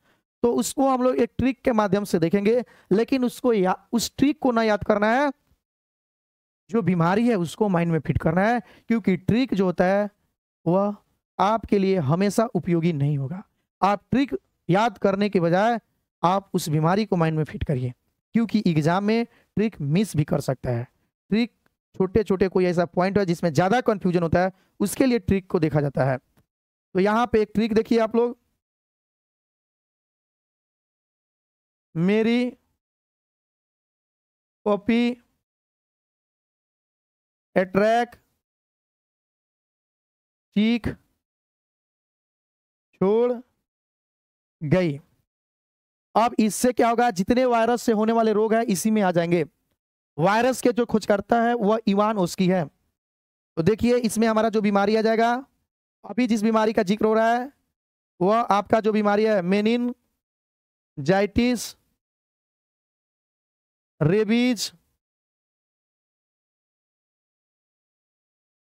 तो उसको हम लोग एक ट्रिक के माध्यम से देखेंगे लेकिन उसको या उस ट्रिक को ना याद करना है जो बीमारी है उसको माइंड में फिट करना है क्योंकि ट्रिक जो होता है वह आपके लिए हमेशा उपयोगी नहीं होगा आप ट्रिक याद करने के बजाय आप उस बीमारी को माइंड में फिट करिए क्योंकि एग्जाम में ट्रिक मिस भी कर सकता है ट्रिक छोटे छोटे कोई ऐसा पॉइंट है जिसमें ज़्यादा कन्फ्यूजन होता है उसके लिए ट्रिक को देखा जाता है तो यहाँ पे एक ट्रिक देखिए आप लोग मेरी कॉपी एट्रैक चीख छोड़ गई अब इससे क्या होगा जितने वायरस से होने वाले रोग है इसी में आ जाएंगे वायरस के जो खोज करता है वह ईवान उसकी है तो देखिए इसमें हमारा जो बीमारी आ जाएगा अभी जिस बीमारी का जिक्र हो रहा है वह आपका जो बीमारी है मेनिन जाइटिस रेबीज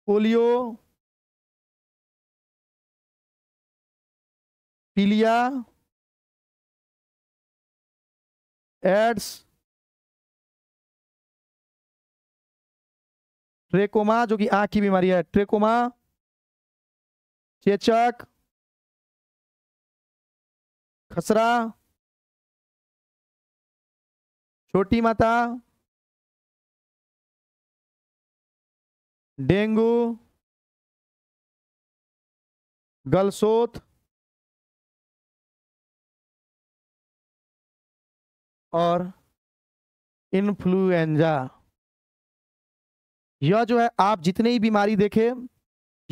पोलियो पीलिया एड्स ट्रेकोमा जो कि आंख की बीमारी है ट्रेकोमा चेचक खसरा छोटी माता डेंगू गलसोथ और इन्फ्लुएंजा यह जो है आप जितने ही बीमारी देखे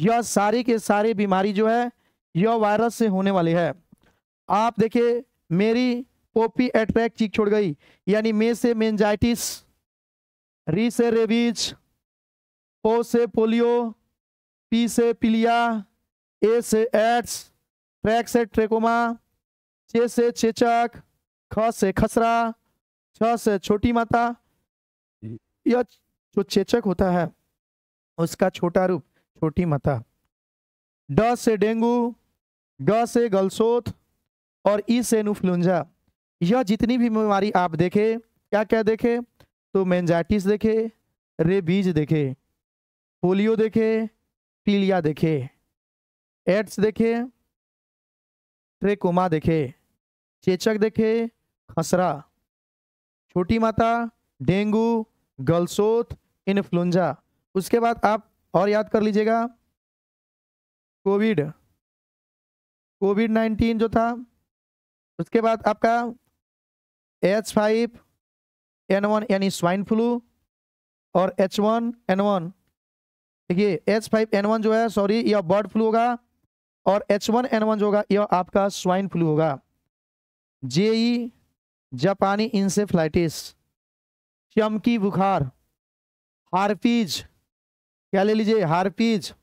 यह सारी के सारे बीमारी जो है यह वायरस से होने वाली है आप देखे मेरी पोपी एट्रैक चीख छोड़ गई यानी मे से मेन्जाइटिस री से रेबीज ओ से पोलियो पी से पिलिया ए से एड्स ट्रैक से ट्रेकोमा चे से चेचक ख से खसरा छ से छोटी माता यह जो चेचक होता है उसका छोटा रूप छोटी माता ड से डेंगू ग से गलसोत और ई से नुफ्लुंजा यह जितनी भी बीमारी आप देखे क्या क्या देखे तो मैंजाइटिस देखे रेबीज देखे पोलियो देखे पीलिया देखे एड्स देखे ट्रेकोमा देखे चेचक देखे खसरा छोटी माता डेंगू गलसोथ इन्फ्लुंजा उसके बाद आप और याद कर लीजिएगा कोविड कोविड नाइन्टीन जो था उसके बाद आपका एच फाइव एन वन यानी स्वाइन फ्लू और एच वन एन वन देखिए एच फाइव एन वन जो है सॉरी यह बर्ड फ्लू होगा और एच वन एन वन जो होगा यह आपका स्वाइन फ्लू होगा जेई जापानी इंसेफ्लाइटिस चमकी बुखार हारपीज क्या ले लीजिए herpes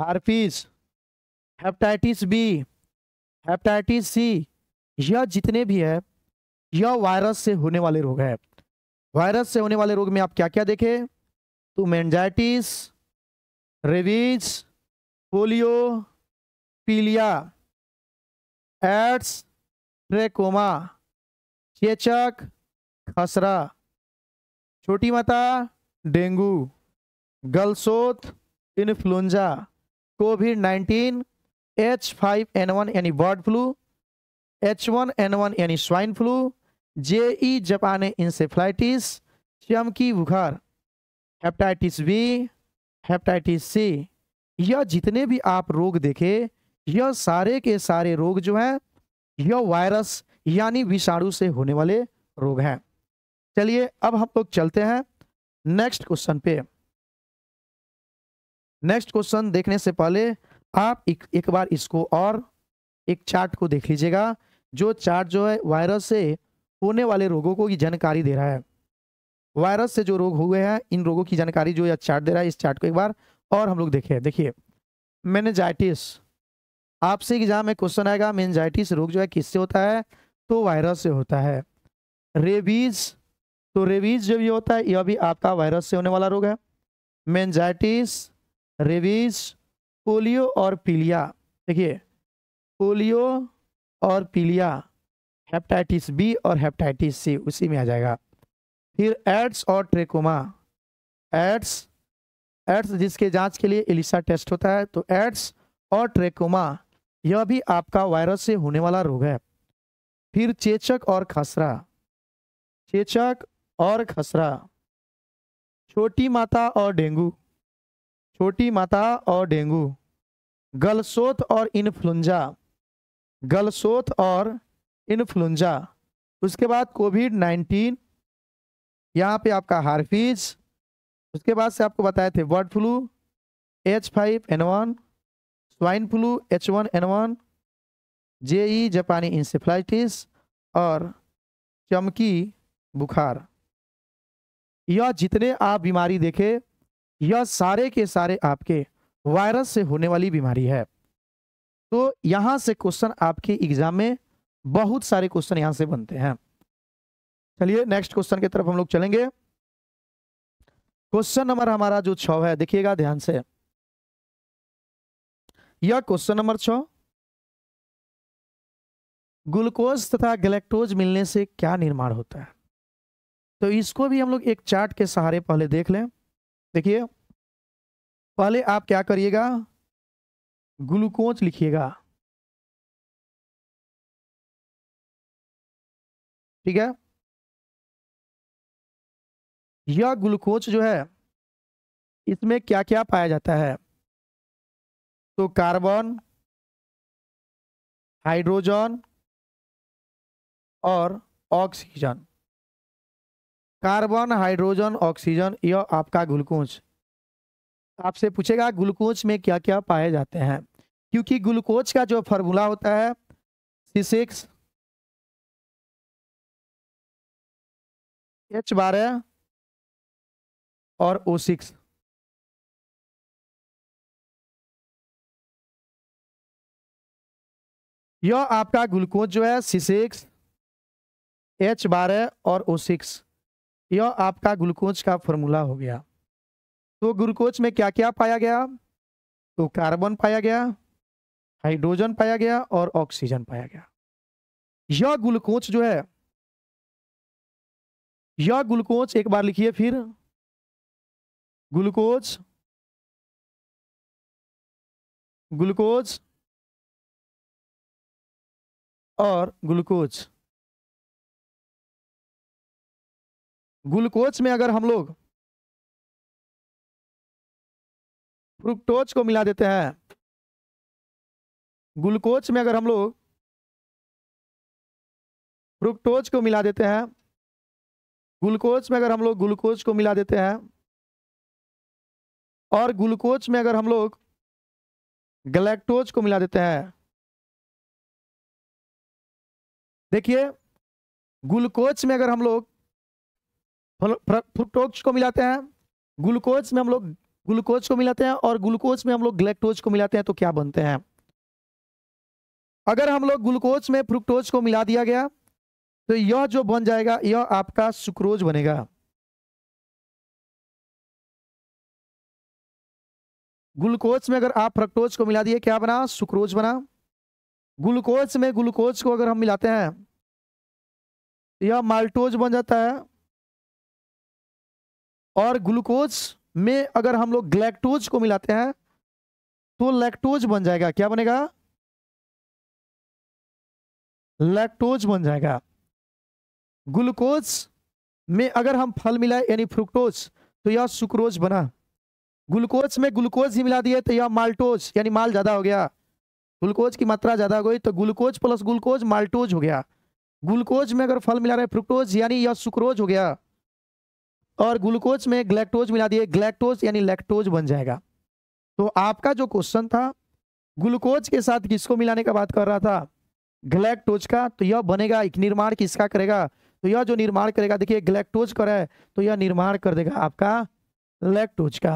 herpes hepatitis B hepatitis C यह जितने भी है यह वायरस से होने वाले रोग है वायरस से होने वाले रोग में आप क्या क्या देखे तो मैंजाइटिस रेबीज पोलियो पीलिया एड्स ट्रेकोमा चेचक खसरा छोटी माता डेंगू गलसोत influenza Covid nineteen H five N one यानी bird flu H one N one यानी swine flu JE Japan encephalitis चमकी बुखार हेपेटाइटिस बी हेपेटाइटिस सी यह जितने भी आप रोग देखे यह सारे के सारे रोग जो है यह वायरस यानी विषाणु से होने वाले रोग हैं चलिए अब हम लोग चलते हैं नेक्स्ट क्वेश्चन पे नेक्स्ट क्वेश्चन देखने से पहले आप एक, एक बार इसको और एक चार्ट को देख लीजिएगा जो चार्ट जो है वायरस से होने वाले रोगों को की जानकारी दे रहा है वायरस से जो रोग हुए हैं इन रोगों की जानकारी जो यह चार्ट दे रहा है इस चार्ट को एक बार और हम लोग देखें देखिए मैनेजाइटिस आपसे एग्जाम में क्वेश्चन आएगा मेन्जाइटिस रोग जो है किससे होता है तो वायरस से होता है रेबीज तो रेबीज जो भी होता है यह भी आपका वायरस से होने वाला रोग है मेन्जाइटिस रेबीज पोलियो और पीलिया देखिए पोलियो और पीलिया हेपेटाइटिस बी और हेपेटाइटिस सी उसी में आ जाएगा फिर एड्स और ट्रेकोमा एड्स एड्स जिसके जांच के लिए एलिसा टेस्ट होता है तो एड्स और ट्रेकोमा यह भी आपका वायरस से होने वाला रोग है फिर चेचक और खसरा चेचक और खसरा छोटी माता और डेंगू छोटी माता और डेंगू गलसोत और इन्फ्लुंजा गलसोत और इन्फ्लुंजा उसके बाद कोविड नाइन्टीन यहाँ पे आपका हारफीज उसके बाद से आपको बताए थे bird flu H five N one swine flu H one N one JE जापानी इंसेफ्लाइटिस और चमकी बुखार यह जितने आप बीमारी देखे यह सारे के सारे आपके वायरस से होने वाली बीमारी है तो यहां से क्वेश्चन आपके एग्जाम में बहुत सारे क्वेश्चन यहाँ से बनते हैं चलिए नेक्स्ट क्वेश्चन की तरफ हम लोग चलेंगे क्वेश्चन नंबर हमारा जो छ है देखिएगा ध्यान से या क्वेश्चन नंबर छ ग्लूकोज तथा गलेक्टोज मिलने से क्या निर्माण होता है तो इसको भी हम लोग एक चार्ट के सहारे पहले देख लें देखिए पहले आप क्या करिएगा ग्लूकोज लिखिएगा ठीक है यह ग्लूकोज जो है इसमें क्या क्या पाया जाता है तो कार्बन हाइड्रोजन और ऑक्सीजन कार्बन हाइड्रोजन ऑक्सीजन यह आपका ग्लूकोज आपसे पूछेगा ग्लूकोज में क्या क्या पाए जाते हैं क्योंकि ग्लूकोज का जो फॉर्मूला होता है सी सिक्स एच बारह और ओ सिक्स यह आपका ग्लूकोज जो है सी सिक्स एच बारह और ओ सिक्स यह आपका ग्लूकोज का फॉर्मूला हो गया तो ग्लूकोज में क्या क्या पाया गया तो कार्बन पाया गया हाइड्रोजन पाया गया और ऑक्सीजन पाया गया यह ग्लूकोज जो है यह ग्लूकोज एक बार लिखिए फिर ग्लूकोज ग्लूकोज और ग्लूकोज ग्लूकोज में अगर हम लोग फ्रुक्टोज को मिला देते हैं ग्लूकोज में अगर हम लोग फ्रुक्टोज को मिला देते हैं ग्लूकोज में अगर हम लोग ग्लूकोज को मिला देते हैं और ग्लूकोज में अगर हम लोग गलेक्टोज को मिला देते हैं देखिए ग्लूकोज में अगर हम लोग फ्रुक्टोज को मिलाते हैं ग्लूकोज में हम लोग ग्लूकोज को मिलाते हैं और ग्लूकोज में हम लोग ग्लेक्टोज को मिलाते हैं तो क्या बनते हैं अगर हम लोग ग्लूकोज में फ्रुक्टोज को मिला दिया गया तो यह जो बन जाएगा यह आपका सुक्रोज बनेगा ग्लूकोज में अगर आप फ्रक्टोज को मिला दिए क्या बना सुक्रोज बना ग्लूकोज में ग्लूकोज को अगर हम मिलाते हैं यह माल्टोज बन जाता है और ग्लूकोज में अगर हम लोग ग्लैक्टोज को मिलाते हैं तो लैक्टोज बन जाएगा क्या बनेगा लैक्टोज बन जाएगा ग्लूकोज में अगर हम फल मिलाए यानी फ्रुक्टोज तो यह सुक्रोज बना ग्लूकोज में ग्लूकोज ही मिला दिए तो यह माल्टोज यानी माल ज़्यादा हो गया ग्लूकोज की मात्रा ज़्यादा हो गई तो ग्लूकोज प्लस ग्लूकोज माल्टोज हो गया ग्लूकोज में अगर फल मिला रहे फ्रुक्टोज यानी या सुक्रोज हो गया और ग्लूकोज में ग्लैक्टोज मिला दिए ग्लैक्टोज यानी लैक्टोज बन जाएगा तो आपका जो क्वेश्चन था ग्लूकोज के साथ किसको मिलाने का बात कर रहा था ग्लैक्टोज का तो यह बनेगा निर्माण किसका करेगा तो यह जो निर्माण करेगा देखिए ग्लैक्टोज करे तो यह निर्माण कर देगा आपका लैक्टोज का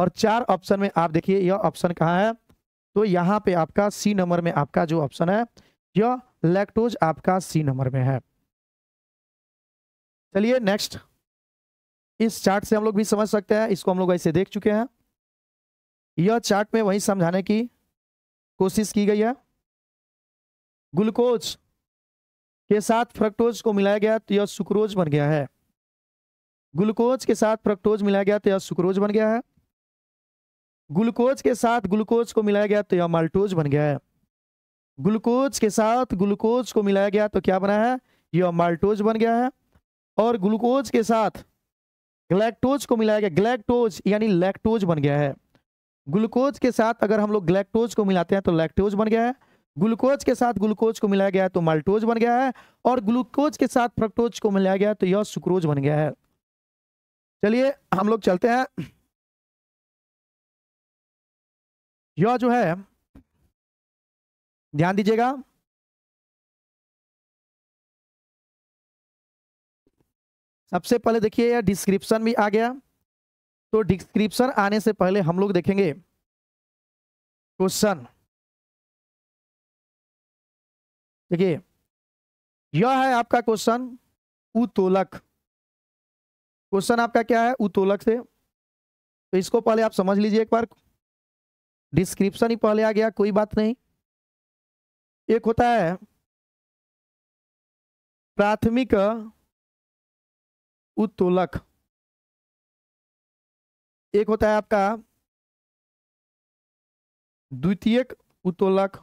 और चार ऑप्शन में आप देखिए यह ऑप्शन कहाँ है तो यहाँ पे आपका सी नंबर में आपका जो ऑप्शन है यह लैक्टोज आपका सी नंबर में है चलिए नेक्स्ट इस चार्ट से हम लोग भी समझ सकते हैं इसको हम लोग ऐसे देख चुके हैं यह चार्ट में वही समझाने की कोशिश की गई है ग्लूकोज के साथ फ्रक्टोज को मिलाया गया तो यह सुक्रोज बन गया है ग्लूकोज के साथ फ्रक्टोज मिलाया गया तो यह सुक्रोज बन गया है ग्लूकोज के साथ ग्लूकोज को मिलाया गया तो यह माल्टोज बन गया है ग्लूकोज के साथ ग्लूकोज को मिलाया गया तो क्या बना है यह माल्टोज बन गया है और ग्लूकोज के साथ ग्लैक्टोज को मिलाया गया ग्लैक्टोज यानी लैक्टोज बन गया है ग्लूकोज के साथ अगर हम लोग ग्लैक्टोज को मिलाते हैं तो लैक्टोज बन गया है ग्लूकोज के साथ ग्लूकोज को मिलाया गया है तो माल्टोज बन गया है और ग्लूकोज के साथ फ्रक्टोज को मिलाया गया तो यह सुक्रोज बन गया है चलिए हम लोग चलते हैं यह जो है ध्यान दीजिएगा सबसे पहले देखिए यह डिस्क्रिप्शन भी आ गया तो डिस्क्रिप्शन आने से पहले हम लोग देखेंगे क्वेश्चन देखिए यह है आपका क्वेश्चन उतोलक क्वेश्चन आपका क्या है उतोलक से तो इसको पहले आप समझ लीजिए एक बार डिस्क्रिप्शन ही पहले आ गया कोई बात नहीं एक होता है प्राथमिक उत्तोलक एक होता है आपका द्वितीयक उत्तोलक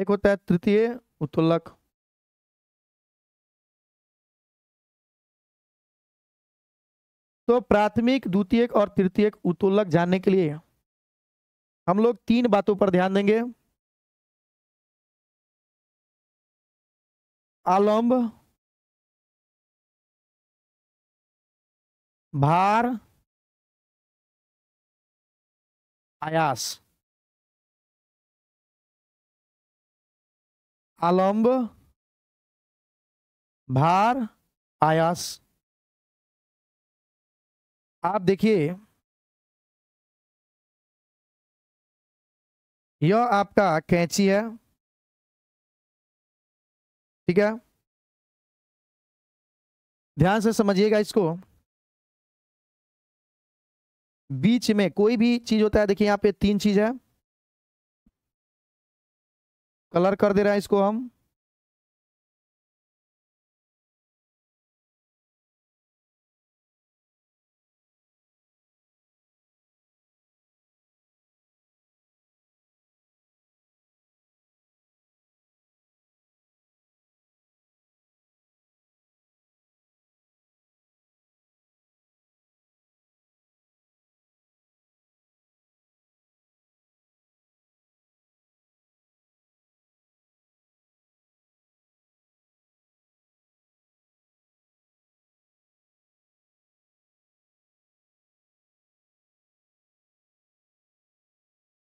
एक होता है तृतीय उत्तोलक तो प्राथमिक द्वितीयक और तृतीयक उत्तोलक जानने के लिए हम लोग तीन बातों पर ध्यान देंगे आलम्ब भार आयास आलम्ब भार आयास आप देखिए यह आपका कैंची है ठीक है ध्यान से समझिएगा इसको बीच में कोई भी चीज होता है देखिए यहां पे तीन चीज है कलर कर दे रहा है इसको हम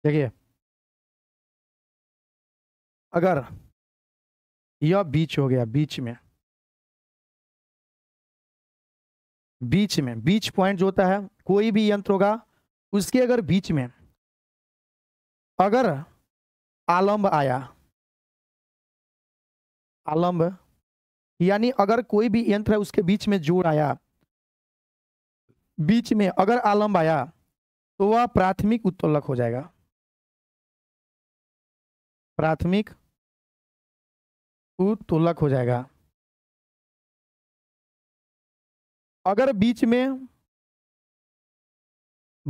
देखिए अगर यह बीच हो गया बीच में बीच में बीच पॉइंट जो होता है कोई भी यंत्र होगा उसके अगर बीच में अगर आलंब आया आलंब यानी अगर कोई भी यंत्र है उसके बीच में जोड़ आया बीच में अगर आलम्ब आया तो वह प्राथमिक उत्तोलक हो जाएगा प्राथमिक उत्तोलक हो जाएगा अगर बीच में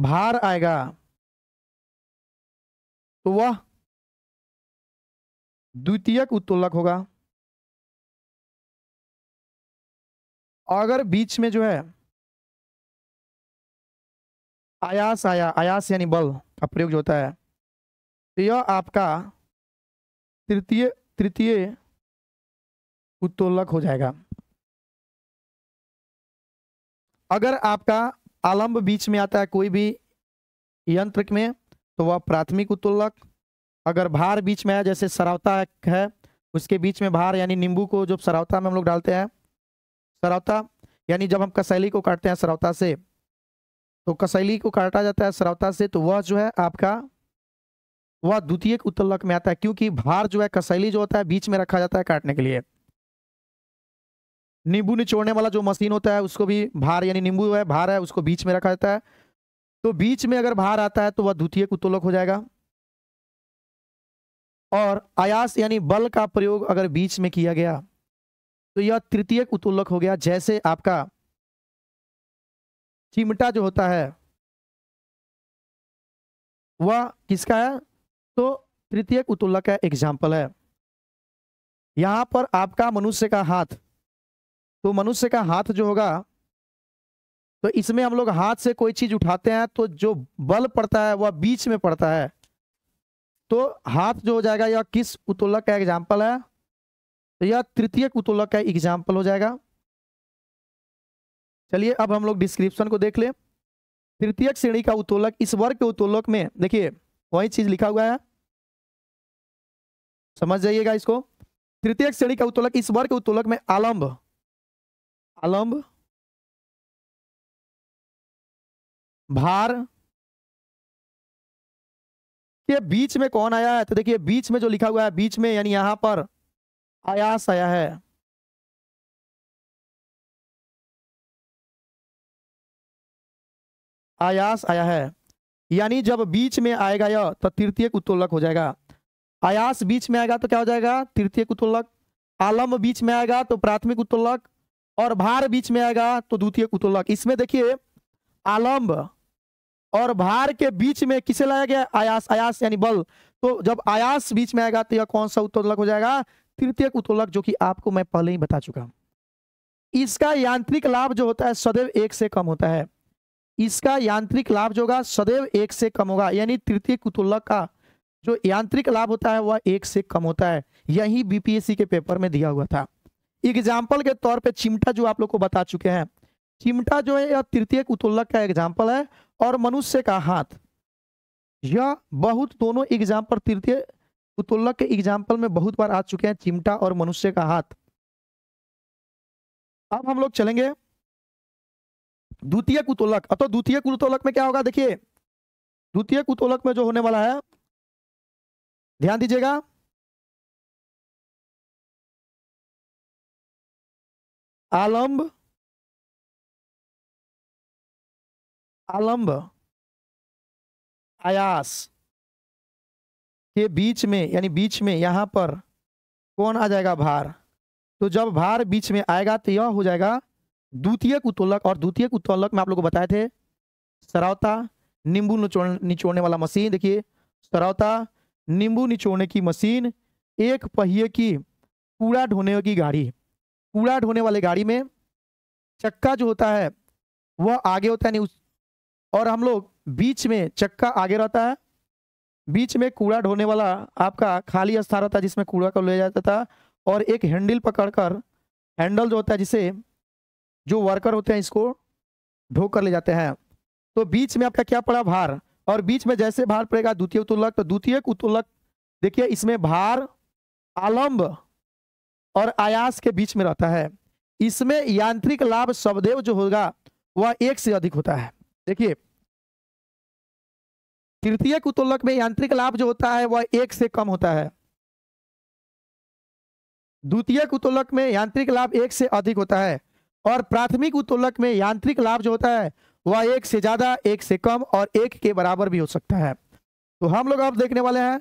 भार आएगा तो वह द्वितीयक उत्तोलक होगा अगर बीच में जो है आयास आया आयास यानी बल का प्रयोग जो होता है तो यह आपका तृतीय तृतीय उत्तोलक हो जाएगा अगर आपका आलम्ब बीच में आता है कोई भी यंत्र में तो वह प्राथमिक उत्तोलक अगर भार बीच में है जैसे सरावता है उसके बीच में भार यानी नींबू को जो सरावता में हम लोग डालते हैं सरावता यानी जब हम कसैली को काटते हैं सरावता से तो कसैली को काटा जाता है सरावता से तो वह जो है आपका वह द्वितीय उत्तलक में आता है क्योंकि भार जो है कसैली जो होता है बीच में रखा जाता है काटने के लिए नींबू निचोड़ने वाला जो मशीन होता है उसको भी भार यानी नींबू है भार है उसको बीच में रखा जाता है तो बीच में अगर भार आता है तो वह द्वितीय उत्तोलक हो जाएगा और आयास यानी बल का प्रयोग अगर बीच में किया गया तो यह तृतीय उत्तोलक हो गया जैसे आपका चिमटा जो होता है वह किसका है तो तृतीय उतुल्ला का एग्जाम्पल है यहां पर आपका मनुष्य का हाथ तो मनुष्य का हाथ जो होगा तो इसमें हम लोग हाथ से कोई चीज उठाते हैं तो जो बल पड़ता है वह बीच में पड़ता है तो हाथ जो हो जाएगा यह किस उत्तोलक का एग्जाम्पल है तो यह तृतीय उत्तोलक का एग्जाम्पल हो जाएगा चलिए अब हम लोग डिस्क्रिप्शन को देख ले तृतीय श्रेणी का उत्तोलक इस वर्ग के उत्तोलक में देखिए वही चीज लिखा हुआ है समझ जाइएगा इसको तृतीय श्रेणी का उत्तोलक इस वर्ग के उत्तोलक में आलम्ब आलम्ब भार के बीच में कौन आया है तो देखिए बीच में जो लिखा हुआ है बीच में यानी यहां पर आयास आया है आयास आया है यानी जब बीच में आएगा य तो तृतीय उत्तोलक हो जाएगा आयास बीच में आएगा तो क्या हो जाएगा तृतीय उत्तोलक आलम बीच में आएगा तो प्राथमिक उत्तोलक और भार बीच में आएगा तो द्वितीय उत्तोलक इसमें देखिए आलम्ब और भार के बीच में किसे लाया गया आयास आयास यानी बल तो जब आयास बीच में आएगा तो यह कौन सा उत्तोलक हो जाएगा तृतीय उत्तोलक जो कि आपको मैं पहले ही बता चुका हूं इसका यांत्रिक लाभ जो होता है सदैव एक से कम होता है इसका यांत्रिक लाभ जो होगा सदैव एक से कम होगा यानी तृतीय कुतुल्लक का जो यांत्रिक लाभ होता है वह एक से कम होता है यही बीपीएससी के पेपर में दिया हुआ था एग्जाम्पल के तौर पर चिमटा जो आप लोग को बता चुके हैं चिमटा जो है यह तृतीय कुतुल्लक का एग्जाम्पल है और मनुष्य का हाथ यह बहुत दोनों एग्जाम्पल तृतीय कुतुल्लक के एग्जाम्पल में बहुत बार आ चुके हैं चिमटा और मनुष्य का हाथ अब हम लोग चलेंगे द्वितीय कुतोलक अब तो द्वितीय कुतोलक में क्या होगा देखिए द्वितीय कुतोलक में जो होने वाला है ध्यान दीजिएगा आलंब आलंब आयास के बीच में यानी बीच में यहां पर कौन आ जाएगा भार तो जब भार बीच में आएगा तो यह हो जाएगा द्वितीय उत्तोलक और द्वितीय उत्तोलक में आप लोग को बताए थे सरावता नींबू निचोड़ने वाला मशीन देखिए सरावता नींबू निचोड़ने की मशीन एक पहिए की कूड़ा ढोने की गाड़ी कूड़ा ढोने वाली गाड़ी में चक्का जो होता है वह आगे होता है नहीं उस और हम लोग बीच में चक्का आगे रहता है बीच में कूड़ा ढोने वाला आपका खाली स्थान रहता है जिसमें कूड़ा को ले जाता था और एक हैंडल पकड़कर हैंडल जो होता है जिसे जो वर्कर होते हैं इसको ढो कर ले जाते हैं तो बीच में आपका क्या पड़ा भार और बीच में जैसे भार पड़ेगा द्वितीय उत्तोलक तो द्वितीय उत्तोलक देखिए इसमें भार आलम्ब और आयास के बीच में रहता है इसमें यांत्रिक लाभ सवदेव जो होगा वह एक से अधिक होता है देखिए तृतीय उत्तोलक में यांत्रिक लाभ जो होता है वह एक से कम होता है द्वितीय उत्तोलक में यांत्रिक लाभ एक से अधिक होता है और प्राथमिक उत्तोलक में यांत्रिक लाभ जो होता है वह एक से ज़्यादा एक से कम और एक के बराबर भी हो सकता है तो हम लोग अब देखने वाले हैं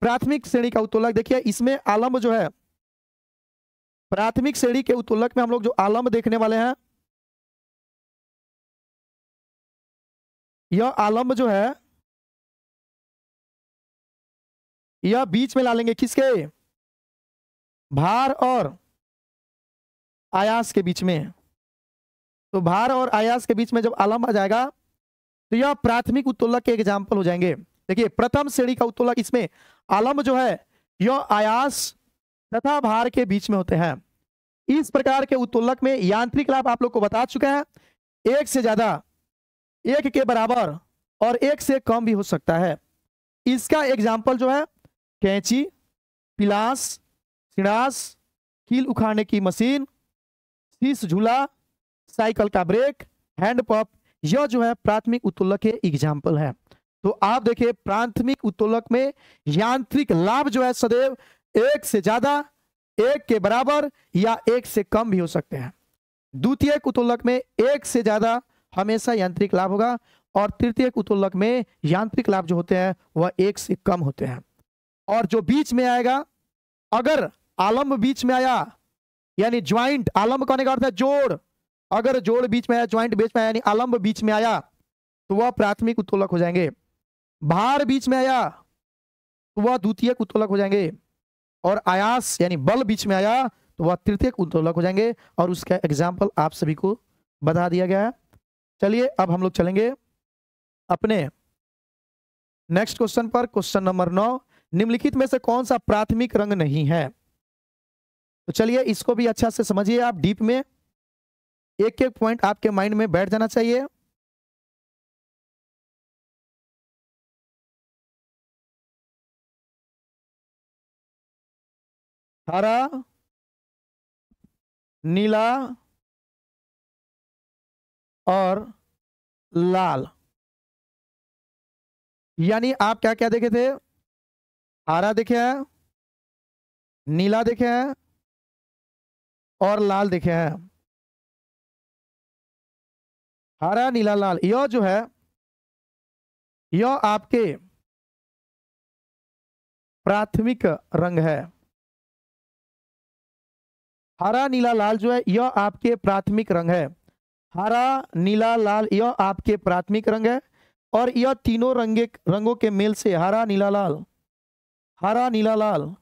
प्राथमिक श्रेणी का उत्तोलक देखिए इसमें आलम्ब जो है प्राथमिक श्रेणी के उत्तोलक में हम लोग जो आलम्ब देखने वाले हैं यह आलम्ब जो है यह बीच में ला लेंगे किसके भार और आयास के बीच में है तो भार और आयास के बीच में जब आलम आ जाएगा तो यह प्राथमिक उत्तोलक के एग्जाम्पल हो जाएंगे देखिए प्रथम श्रेणी का उत्तोलक इसमें आलम जो है यह आयास तथा भार के बीच में होते हैं इस प्रकार के उत्तोलक में यांत्रिक लाभ आप लोग को बता चुके हैं एक से ज्यादा एक के बराबर और एक से कम भी हो सकता है इसका एग्जाम्पल जो है कैंची पिलास सिड़ास कील उखाड़ने की मशीन शीश झूला साइकिल का ब्रेक हैंड पंप यह जो है प्राथमिक उत्तोलक के एग्जाम्पल है तो आप देखिए प्राथमिक उत्तोलक में यांत्रिक लाभ जो है सदैव एक से ज्यादा एक के बराबर या एक से कम भी हो सकते हैं द्वितीय उत्तोलक में एक से ज्यादा हमेशा यांत्रिक लाभ होगा और तृतीय उत्तोलक में यांत्रिक लाभ जो होते हैं वह एक से कम होते हैं और जो बीच में आएगा अगर आलम्ब बीच में आया यानी ज्वाइंट आलम्ब कहने का अर्थ है जोड़ अगर जोड़ बीच में आया ज्वाइंट बीच में आया यानी आलम्ब बीच में आया तो वह प्राथमिक उत्तोलक हो जाएंगे भार बीच में आया तो वह द्वितीय उत्तोलक हो जाएंगे और आयास यानी बल बीच में आया तो वह तृतीय उत्तोलक हो जाएंगे और उसका एग्जाम्पल आप सभी को बता दिया गया है चलिए अब हम लोग चलेंगे अपने नेक्स्ट क्वेश्चन पर क्वेश्चन नंबर नौ निम्नलिखित में से कौन सा प्राथमिक रंग नहीं है तो चलिए इसको भी अच्छा से समझिए आप डीप में एक एक पॉइंट आपके माइंड में बैठ जाना चाहिए हरा नीला और लाल यानी आप क्या क्या देखे थे हरा देखे हैं नीला देखे हैं और लाल देखे हैं हरा नीला लाल यह जो है यह आपके प्राथमिक रंग है हरा नीला लाल जो है यह आपके प्राथमिक रंग है हरा नीला लाल यह आपके प्राथमिक रंग है और यह तीनों रंगे रंगों के मेल से हरा नीला लाल हरा नीला लाल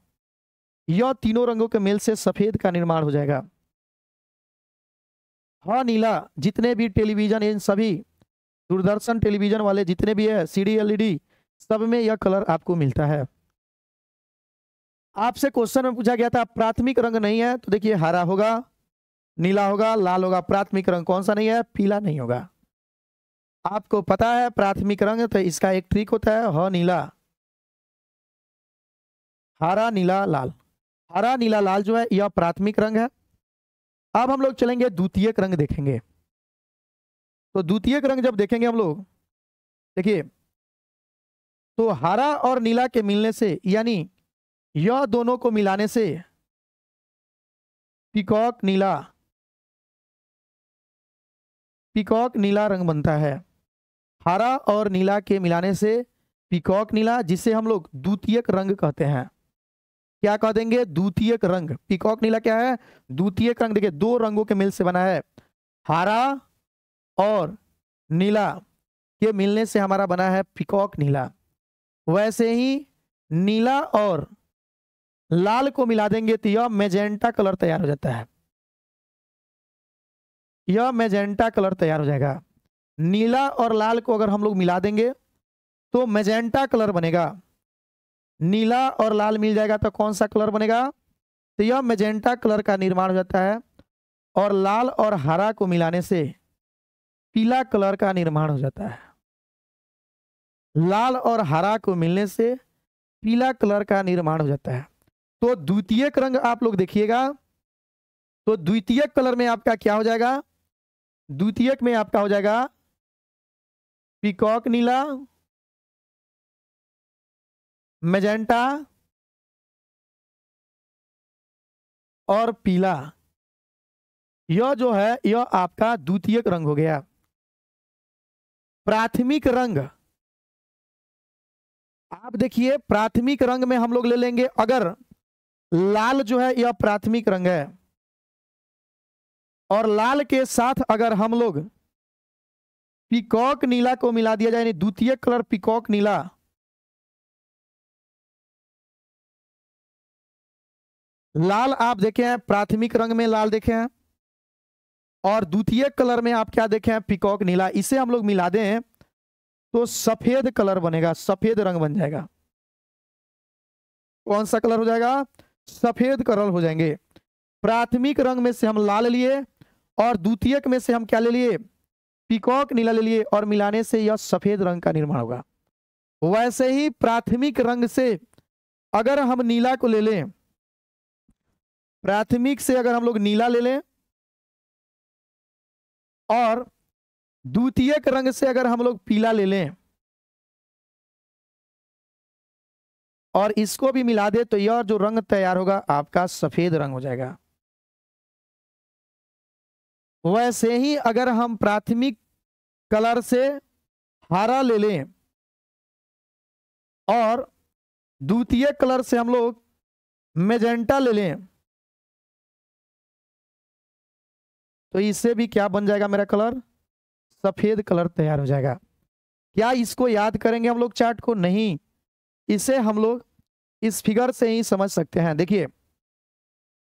यह तीनों रंगों के मेल से सफेद का निर्माण हो जाएगा ह हाँ, नीला जितने भी टेलीविजन इन सभी दूरदर्शन टेलीविजन वाले जितने भी है सी डी एलईडी सब में यह कलर आपको मिलता है आपसे क्वेश्चन में पूछा गया था प्राथमिक रंग नहीं है तो देखिए हरा होगा नीला होगा लाल होगा प्राथमिक रंग कौन सा नहीं है पीला नहीं होगा आपको पता है प्राथमिक रंग तो इसका एक ट्रिक होता है ह नीला हरा नीला लाल हरा नीला लाल जो है यह प्राथमिक रंग है अब हम लोग चलेंगे द्वितीयक रंग देखेंगे तो द्वितीयक रंग जब देखेंगे हम लोग देखिए तो हरा और नीला के मिलने से यानी यह दोनों को मिलाने से पिकॉक नीला पिकॉक नीला रंग बनता है हरा और नीला के मिलाने से पिकॉक नीला जिसे हम लोग द्वितीयक रंग कहते हैं क्या कह देंगे द्वितीय रंग पीकॉक नीला क्या है द्वितीय रंग देखिए दो रंगों के मिल से बना है हरा और नीला के मिलने से हमारा बना है पिकॉक नीला वैसे ही नीला और लाल को मिला देंगे तो यह मेजेंटा कलर तैयार हो जाता है यह मेजेंटा कलर तैयार हो जाएगा नीला और लाल को अगर हम लोग मिला देंगे तो मेजेंटा कलर बनेगा नीला और लाल मिल जाएगा तो कौन सा कलर बनेगा तो यह मेजेंटा कलर का निर्माण हो जाता है और लाल और हरा को मिलाने से पीला कलर का निर्माण हो जाता है लाल और हरा को मिलने से पीला कलर का निर्माण हो जाता है तो द्वितीय रंग आप लोग देखिएगा तो द्वितीय कलर में आपका क्या हो जाएगा द्वितीयक में आपका हो जाएगा पिकॉक नीला मेजेंटा और पीला यह जो है यह आपका द्वितीयक रंग हो गया प्राथमिक रंग आप देखिए प्राथमिक रंग में हम लोग ले लेंगे अगर लाल जो है यह प्राथमिक रंग है और लाल के साथ अगर हम लोग पिकॉक नीला को मिला दिया जाए यानी द्वितीय कलर पिकॉक नीला लाल आप देखे हैं प्राथमिक रंग में लाल देखे हैं और द्वितीय कलर में आप क्या देखे हैं पिकॉक नीला इसे हम लोग मिला दें तो सफेद कलर बनेगा सफेद रंग बन जाएगा कौन सा कलर हो जाएगा सफेद कलर हो जाएंगे प्राथमिक रंग में से हम लाल लिए और द्वितीयक में से हम क्या ले लिए पिकॉक नीला ले लिए और मिलाने से यह सफेद रंग का निर्माण होगा वैसे ही प्राथमिक रंग से अगर हम नीला को ले लें प्राथमिक से अगर हम लोग नीला ले लें और द्वितीयक रंग से अगर हम लोग पीला ले लें और इसको भी मिला दे तो यह जो रंग तैयार होगा आपका सफेद रंग हो जाएगा वैसे ही अगर हम प्राथमिक कलर से हरा ले लें और द्वितीय कलर से हम लोग मेजेंटा ले लें तो इससे भी क्या बन जाएगा मेरा कलर सफ़ेद कलर तैयार हो जाएगा क्या इसको याद करेंगे हम लोग चार्ट को नहीं इसे हम लोग इस फिगर से ही समझ सकते हैं देखिए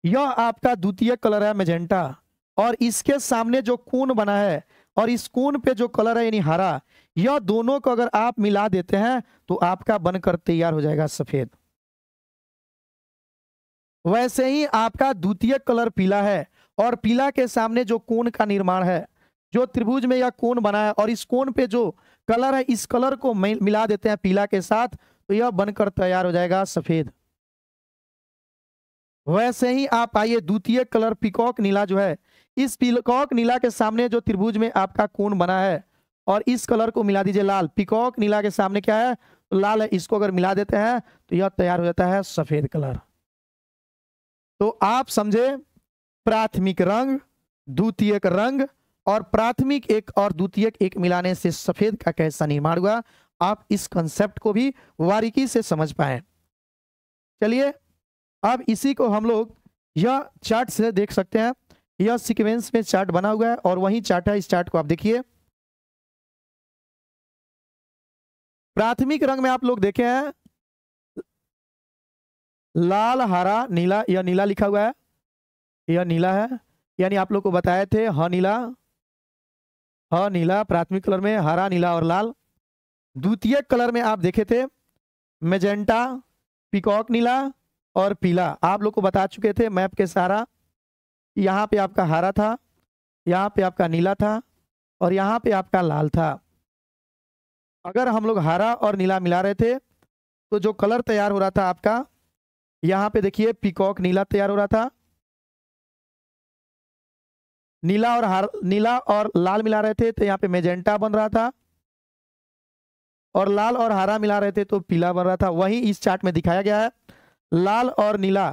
यह आपका द्वितीय कलर है मेजेंटा और इसके सामने जो कून बना है और इस कून पे जो कलर है यानी हरा यह दोनों को अगर आप मिला देते हैं तो आपका बनकर तैयार हो जाएगा सफेद वैसे ही आपका द्वितीय कलर पीला है और पीला के सामने जो कोण का निर्माण है जो त्रिभुज में यह कोण बना है और इस कोण पे जो कलर है इस कलर को मिला देते हैं पीला के साथ तो यह बनकर तैयार हो जाएगा सफेद वैसे ही आप आइए द्वितीय कलर पिकॉक नीला जो है इस पिकॉक नीला के सामने जो त्रिभुज में आपका कोण बना है और इस कलर को मिला दीजिए लाल पिकॉक नीला के सामने क्या है तो लाल है इसको अगर मिला देते हैं तो यह तैयार हो जाता है सफेद कलर तो आप समझे प्राथमिक रंग द्वितीयक रंग और प्राथमिक एक और द्वितीयक एक मिलाने से सफेद का कैसा निर्माण हुआ आप इस कंसेप्ट को भी बारीकी से समझ पाए चलिए अब इसी को हम लोग यह चार्ट से देख सकते हैं यह सीक्वेंस में चार्ट बना हुआ है और वही चार्ट है इस चार्ट को आप देखिए प्राथमिक रंग में आप लोग देखे हैं लाल हरा नीला यह नीला लिखा हुआ है यह नीला है यानी आप लोग को बताए थे ह नीला ह नीला प्राथमिक कलर में हरा नीला और लाल द्वितीय कलर में आप देखे थे मेजेंटा पिकॉक नीला और पीला आप लोग को बता चुके थे मैप के सारा यहाँ पे आपका हरा था यहाँ पे आपका नीला था और यहाँ पे आपका लाल था अगर हम लोग हरा और नीला मिला रहे थे तो जो कलर तैयार हो रहा था आपका यहाँ पे देखिए पिकॉक नीला तैयार हो रहा था नीला और हर नीला और लाल मिला रहे थे तो यहाँ पे मेजेंटा बन रहा था और लाल और हरा मिला रहे थे तो पीला बन रहा था वही इस चार्ट में दिखाया गया है लाल और नीला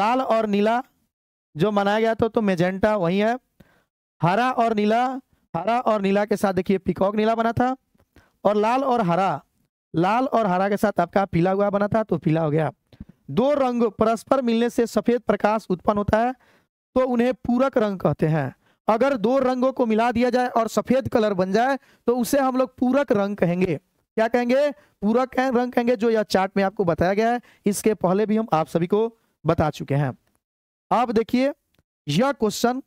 लाल और नीला जो मनाया गया था तो मेजेंटा वही है हरा और नीला हरा और नीला के साथ देखिए पिकॉक नीला बना था और लाल और हरा लाल और हरा के साथ आपका पीला हुआ बना था तो पीला हो गया दो रंग परस्पर मिलने से सफेद प्रकाश उत्पन्न होता है तो उन्हें पूरक रंग कहते हैं अगर दो रंगों को मिला दिया जाए और सफेद कलर बन जाए तो उसे हम लोग पूरक रंग कहेंगे क्या कहेंगे पूरक रंग कहेंगे जो यह चार्ट में आपको बताया गया है इसके पहले भी हम आप सभी को बता चुके हैं आप देखिए यह क्वेश्चन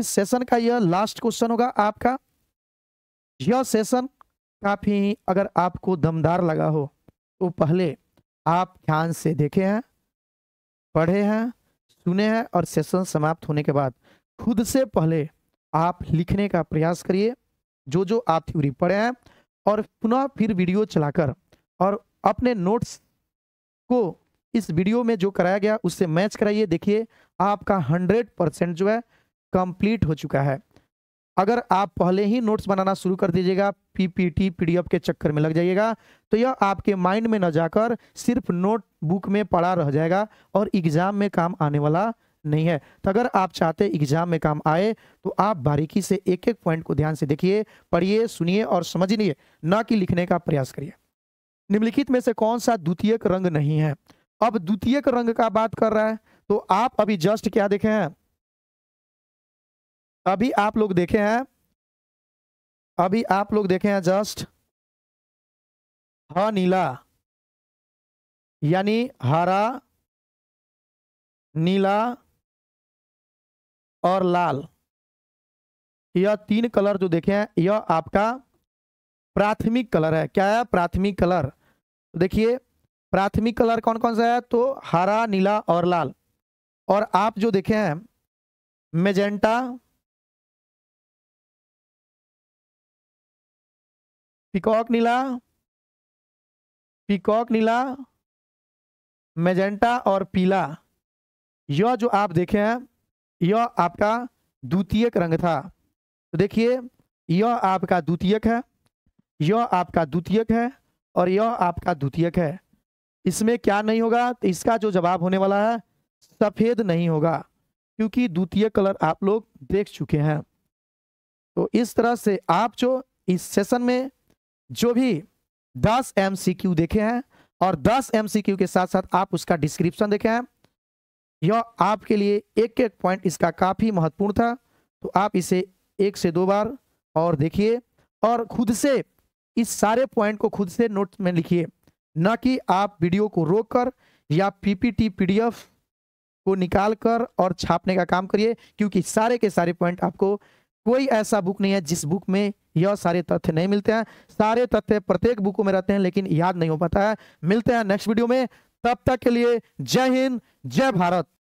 इस सेशन का यह लास्ट क्वेश्चन होगा आपका यह सेशन काफी अगर आपको दमदार लगा हो तो पहले आप ध्यान से देखे हैं पढ़े हैं सुने हैं और सेशन समाप्त होने के बाद खुद से पहले आप लिखने का प्रयास करिए जो जो आप थ्योरी पढ़े हैं और पुनः फिर वीडियो चलाकर और अपने नोट्स को इस वीडियो में जो कराया गया उससे मैच कराइए देखिए आपका हंड्रेड परसेंट जो है कंप्लीट हो चुका है अगर आप पहले ही नोट्स बनाना शुरू कर दीजिएगा पीपीटी पीडीएफ के चक्कर में लग जाइएगा तो यह आपके माइंड में न जाकर सिर्फ नोट बुक में पड़ा रह जाएगा और एग्जाम में काम आने वाला नहीं है तो अगर आप चाहते एग्जाम में काम आए तो आप बारीकी से एक एक पॉइंट को ध्यान से देखिए पढ़िए सुनिए और समझिए न कि लिखने का प्रयास करिए निम्नलिखित में से कौन सा द्वितीयक रंग नहीं है अब द्वितीयक रंग का बात कर रहा है तो आप अभी जस्ट क्या देखे हैं अभी आप लोग देखे हैं अभी आप लोग देखे हैं जस्ट ह नीला यानी हरा नीला और लाल यह तीन कलर जो देखे हैं यह आपका प्राथमिक कलर है क्या है प्राथमिक कलर तो देखिए प्राथमिक कलर कौन कौन सा है तो हरा नीला और लाल और आप जो देखे हैं मेजेंटा पिकॉक नीला पिकॉक नीला मेजेंटा और पीला यह जो आप देखे हैं यह आपका द्वितीयक रंग था तो देखिए यह आपका द्वितीयक है यह आपका द्वितीयक है और यह आपका द्वितीयक है इसमें क्या नहीं होगा तो इसका जो जवाब होने वाला है सफ़ेद नहीं होगा क्योंकि द्वितीय कलर आप लोग देख चुके हैं तो इस तरह से आप जो इस सेशन में जो भी 10 क्यू देखे हैं और 10 क्यू के साथ साथ आप उसका डिस्क्रिप्शन देखे हैं यह आपके लिए एक एक पॉइंट इसका काफ़ी महत्वपूर्ण था तो आप इसे एक से दो बार और देखिए और खुद से इस सारे पॉइंट को खुद से नोट में लिखिए न कि आप वीडियो को रोक कर या पीपीटी पीडीएफ को निकाल कर और छापने का काम करिए क्योंकि सारे के सारे पॉइंट आपको कोई ऐसा बुक नहीं है जिस बुक में यह सारे तथ्य नहीं मिलते हैं सारे तथ्य प्रत्येक बुक में रहते हैं लेकिन याद नहीं हो पाता है मिलते हैं नेक्स्ट वीडियो में तब तक के लिए जय हिंद जय भारत